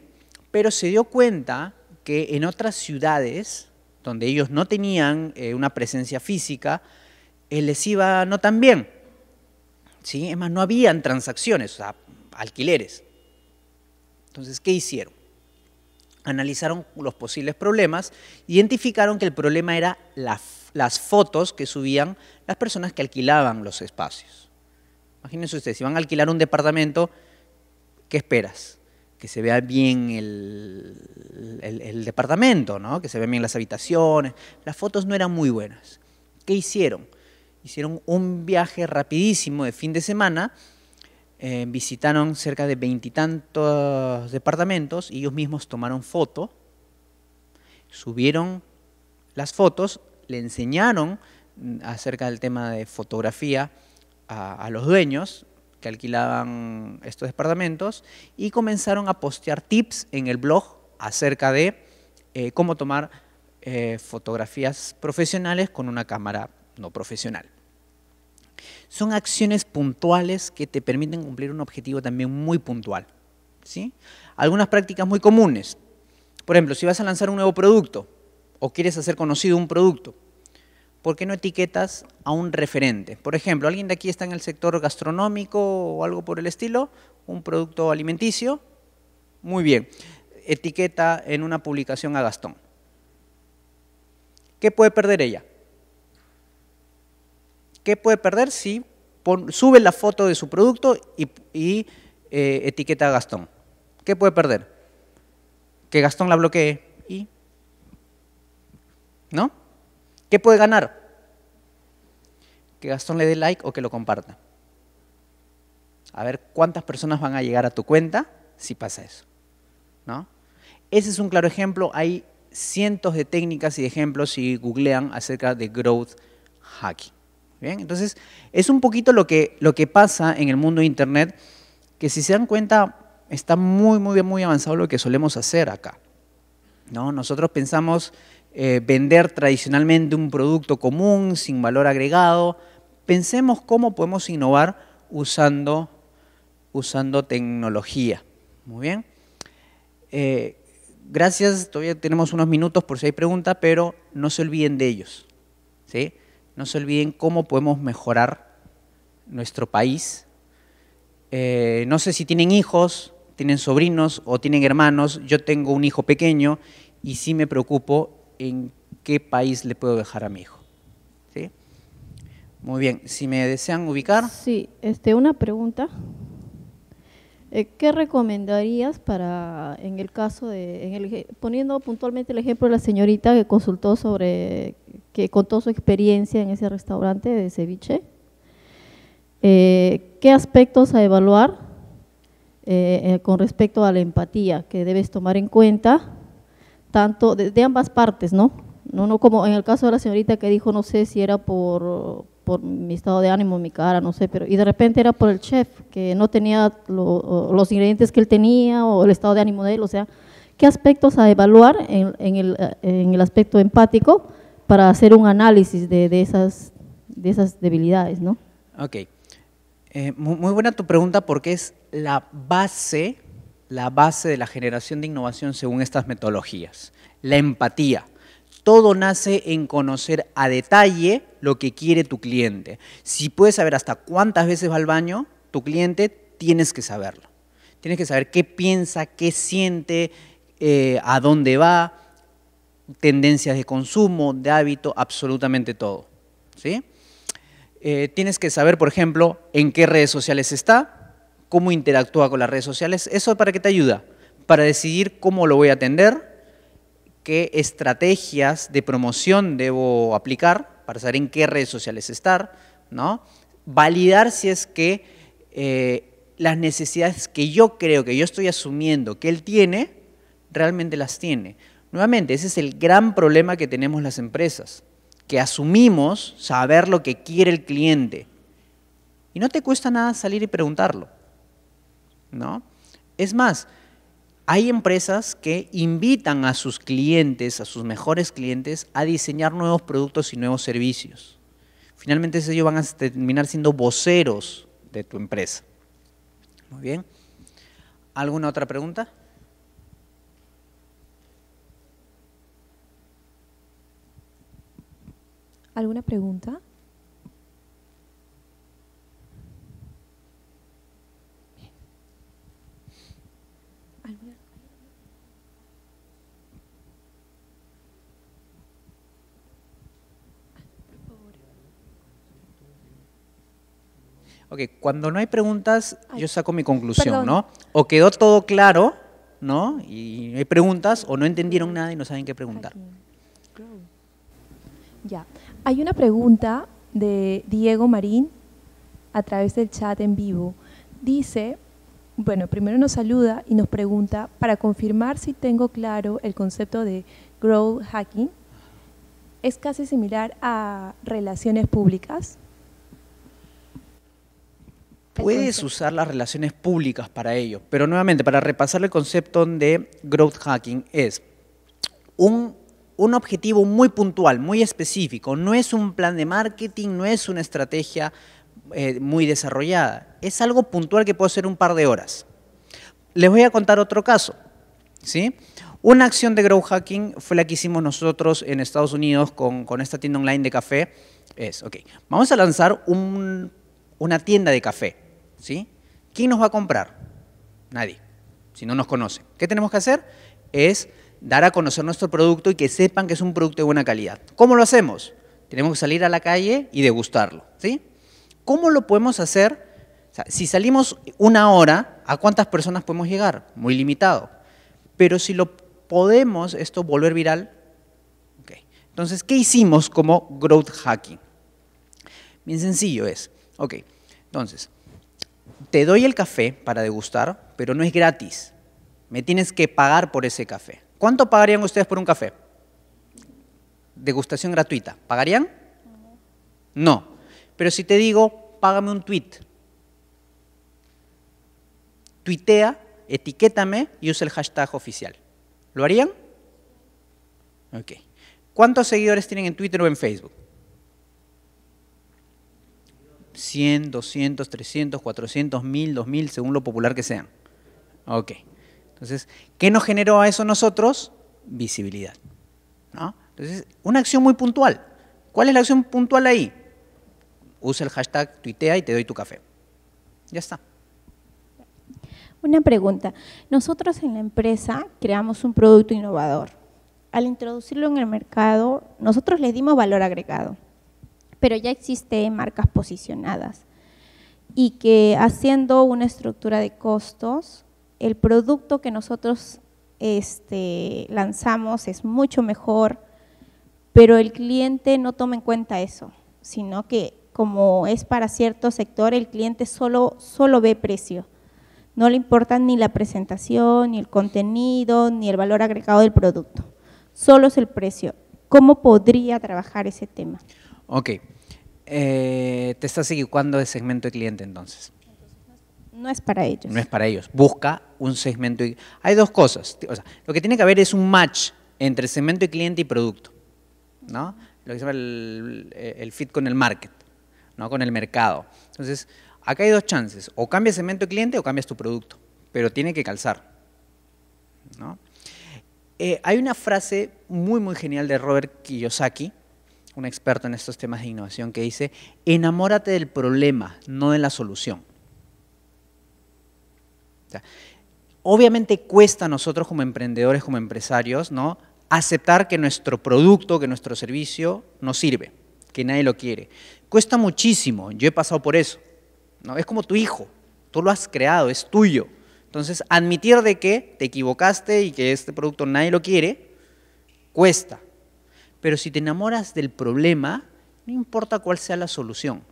pero se dio cuenta que en otras ciudades donde ellos no tenían eh, una presencia física, eh, les iba no tan bien. ¿Sí? Es más, no habían transacciones, o sea, alquileres. Entonces, ¿qué hicieron? analizaron los posibles problemas, identificaron que el problema era las fotos que subían las personas que alquilaban los espacios. Imagínense ustedes, si van a alquilar un departamento, ¿qué esperas? Que se vea bien el, departamento, ¿no? que se vean bien las habitaciones. Las fotos no eran muy buenas. ¿Qué hicieron? Hicieron un viaje rapidísimo de fin de semana eh, visitaron cerca de veintitantos departamentos y ellos mismos tomaron foto, subieron las fotos, le enseñaron mm, acerca del tema de fotografía a, los dueños que alquilaban estos departamentos y comenzaron a postear tips en el blog acerca de eh, cómo tomar eh, fotografías profesionales con una cámara no profesional son acciones puntuales que te permiten cumplir un objetivo también muy puntual. ¿sí? Algunas prácticas muy comunes. Por ejemplo, si vas a lanzar un nuevo producto o quieres hacer conocido un producto, ¿por qué no etiquetas a un referente? Por ejemplo, alguien de aquí está en el sector gastronómico o algo por el estilo, un producto alimenticio, muy bien, etiqueta en una publicación a Gastón. ¿Qué puede perder ella? ¿Qué puede perder si sube la foto de su producto y, eh, etiqueta a Gastón? ¿Qué puede perder? Que Gastón la bloquee y... ¿No? ¿Qué puede ganar? Que Gastón le dé like o que lo comparta. A ver cuántas personas van a llegar a tu cuenta si pasa eso. ¿No? Ese es un claro ejemplo. Hay cientos de técnicas y ejemplos si googlean acerca de growth hacking entonces es un poquito lo que, lo que pasa en el mundo de Internet, que si se dan cuenta está muy, muy, muy avanzado lo que solemos hacer acá. ¿no? Nosotros pensamos eh, vender tradicionalmente un producto común, sin valor agregado. Pensemos cómo podemos innovar usando, usando tecnología. Muy bien. Eh, gracias, todavía tenemos unos minutos por si hay preguntas, pero no se olviden de ellos. ¿sí? no se olviden cómo podemos mejorar nuestro país. Eh, no sé si tienen hijos, tienen sobrinos o tienen hermanos. Yo tengo un hijo pequeño y sí me preocupo en qué país le puedo dejar a mi hijo. Muy bien, si me desean ubicar. Sí, este, una pregunta. Eh, ¿Qué recomendarías para, en el caso de, poniendo puntualmente el ejemplo de la señorita que consultó sobre, que contó su experiencia en ese restaurante de ceviche? Eh, ¿Qué aspectos a evaluar eh, con respecto a la empatía que debes tomar en cuenta, tanto de, de ambas partes, ¿no? ¿no? No como en el caso de la señorita que dijo, no sé si era por, por mi estado de ánimo, mi cara, no sé, pero y de repente era por el chef, que no tenía los ingredientes que él tenía o el estado de ánimo de él, o sea, qué aspectos a evaluar en, el, en el, aspecto empático para hacer un análisis de, de esas, de esas debilidades, ¿no? Ok. Eh, muy buena tu pregunta porque es la base, la base de la generación de innovación según estas metodologías, la empatía. Todo nace en conocer a detalle lo que quiere tu cliente. Si puedes saber hasta cuántas veces va al baño tu cliente, tienes que saberlo. Tienes que saber qué piensa, qué siente, eh, a dónde va, tendencias de consumo, de hábito, absolutamente todo. ¿sí? Eh, tienes que saber, por ejemplo, en qué redes sociales está, cómo interactúa con las redes sociales. Eso para qué te ayuda, para decidir cómo lo voy a atender, qué estrategias de promoción debo aplicar para saber en qué redes sociales estar, ¿no? Validar si es que eh, las necesidades que yo creo, que yo estoy asumiendo que él tiene, realmente las tiene. Nuevamente, ese es el gran problema que tenemos las empresas, que asumimos saber lo que quiere el cliente. Y no te cuesta nada salir y preguntarlo, ¿no? Es más, hay empresas que invitan a sus clientes, a sus mejores clientes, a diseñar nuevos productos y nuevos servicios. Finalmente ellos van a terminar siendo voceros de tu empresa. Muy bien. ¿Alguna otra pregunta? ¿Alguna pregunta? ok, cuando no hay preguntas, yo saco mi conclusión, ¿no? O quedó todo claro, ¿no? Y hay preguntas, o no entendieron nada y no saben qué preguntar. Ya. Hay una pregunta de Diego Marín a través del chat en vivo. Dice, bueno, primero nos saluda y nos pregunta, para confirmar si tengo claro el concepto de growth hacking, es casi similar a relaciones públicas puedes usar las relaciones públicas para ello. Pero nuevamente, para repasar el concepto de growth hacking, es un, objetivo muy puntual, muy específico. No es un plan de marketing, no es una estrategia eh, muy desarrollada. Es algo puntual que puede ser un par de horas. Les voy a contar otro caso. ¿sí? Una acción de growth hacking fue la que hicimos nosotros en Estados Unidos con, esta tienda online de café. Es, ok, vamos a lanzar una tienda de café. ¿sí? ¿Quién nos va a comprar? Nadie, si no nos conoce. ¿Qué tenemos que hacer? Es dar a conocer nuestro producto y que sepan que es un producto de buena calidad. ¿Cómo lo hacemos? Tenemos que salir a la calle y degustarlo, ¿sí? ¿Cómo lo podemos hacer? si salimos una hora, ¿a cuántas personas podemos llegar? Muy limitado. Pero si lo podemos, esto volver viral, entonces, ¿qué hicimos como growth hacking? Bien sencillo es, ok, entonces, te doy el café para degustar, pero no es gratis. Me tienes que pagar por ese café. ¿Cuánto pagarían ustedes por un café? Degustación gratuita. ¿Pagarían? No. Pero si te digo, págame un tweet. Tuitea, etiquétame y usa el hashtag oficial. ¿Lo harían? Ok. ¿Cuántos seguidores tienen en Twitter o en Facebook? 100, 200, 300, 400, 1000, 2000, según lo popular que sean. Ok. Entonces, ¿qué nos generó a eso nosotros? Visibilidad. Entonces, una acción muy puntual. ¿Cuál es la acción puntual ahí? Usa el hashtag tuitea y te doy tu café. Ya está. Una pregunta. Nosotros en la empresa creamos un producto innovador. Al introducirlo en el mercado, nosotros le dimos valor agregado pero ya existen marcas posicionadas y que haciendo una estructura de costos, el producto que nosotros este, lanzamos es mucho mejor, pero el cliente no toma en cuenta eso, sino que como es para cierto sector, el cliente solo, solo ve precio. No le importa ni la presentación, ni el contenido, ni el valor agregado del producto. Solo es el precio. ¿Cómo podría trabajar ese tema? Ok. Eh, te estás equivocando de segmento de cliente entonces. No es para ellos. No es para ellos. Busca un segmento. Hay dos cosas. lo que tiene que haber es un match entre segmento de cliente y producto. ¿no? Lo que se llama eh, el, fit con el market, ¿no? con el mercado. Entonces, acá hay dos chances. O cambias segmento de cliente o cambias tu producto. Pero tiene que calzar. ¿no? Eh, hay una frase muy, muy genial de Robert Kiyosaki un experto en estos temas de innovación que dice, enamórate del problema, no de la solución. obviamente cuesta a nosotros como emprendedores, como empresarios, ¿no? aceptar que nuestro producto, que nuestro servicio no sirve, que nadie lo quiere. Cuesta muchísimo, yo he pasado por eso. ¿no? Es como tu hijo, tú lo has creado, es tuyo. Entonces, admitir de que te equivocaste y que este producto nadie lo quiere, cuesta. Pero si te enamoras del problema, no importa cuál sea la solución.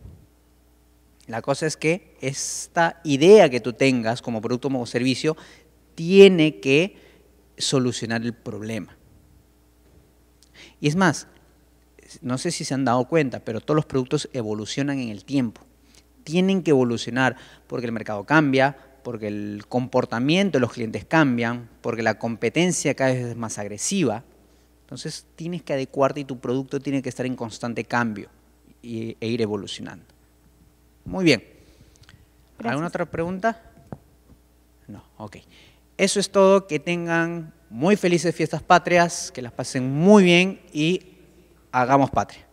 La cosa es que esta idea que tú tengas como producto o servicio tiene que solucionar el problema. Y es más, no sé si se han dado cuenta, pero todos los productos evolucionan en el tiempo. Tienen que evolucionar porque el mercado cambia, porque el comportamiento de los clientes cambian, porque la competencia cada vez es más agresiva. Entonces tienes que adecuarte y tu producto tiene que estar en constante cambio e, ir evolucionando. Muy bien. ¿Alguna otra pregunta? No, ok. Eso es todo. Que tengan muy felices fiestas patrias, que las pasen muy bien y hagamos patria.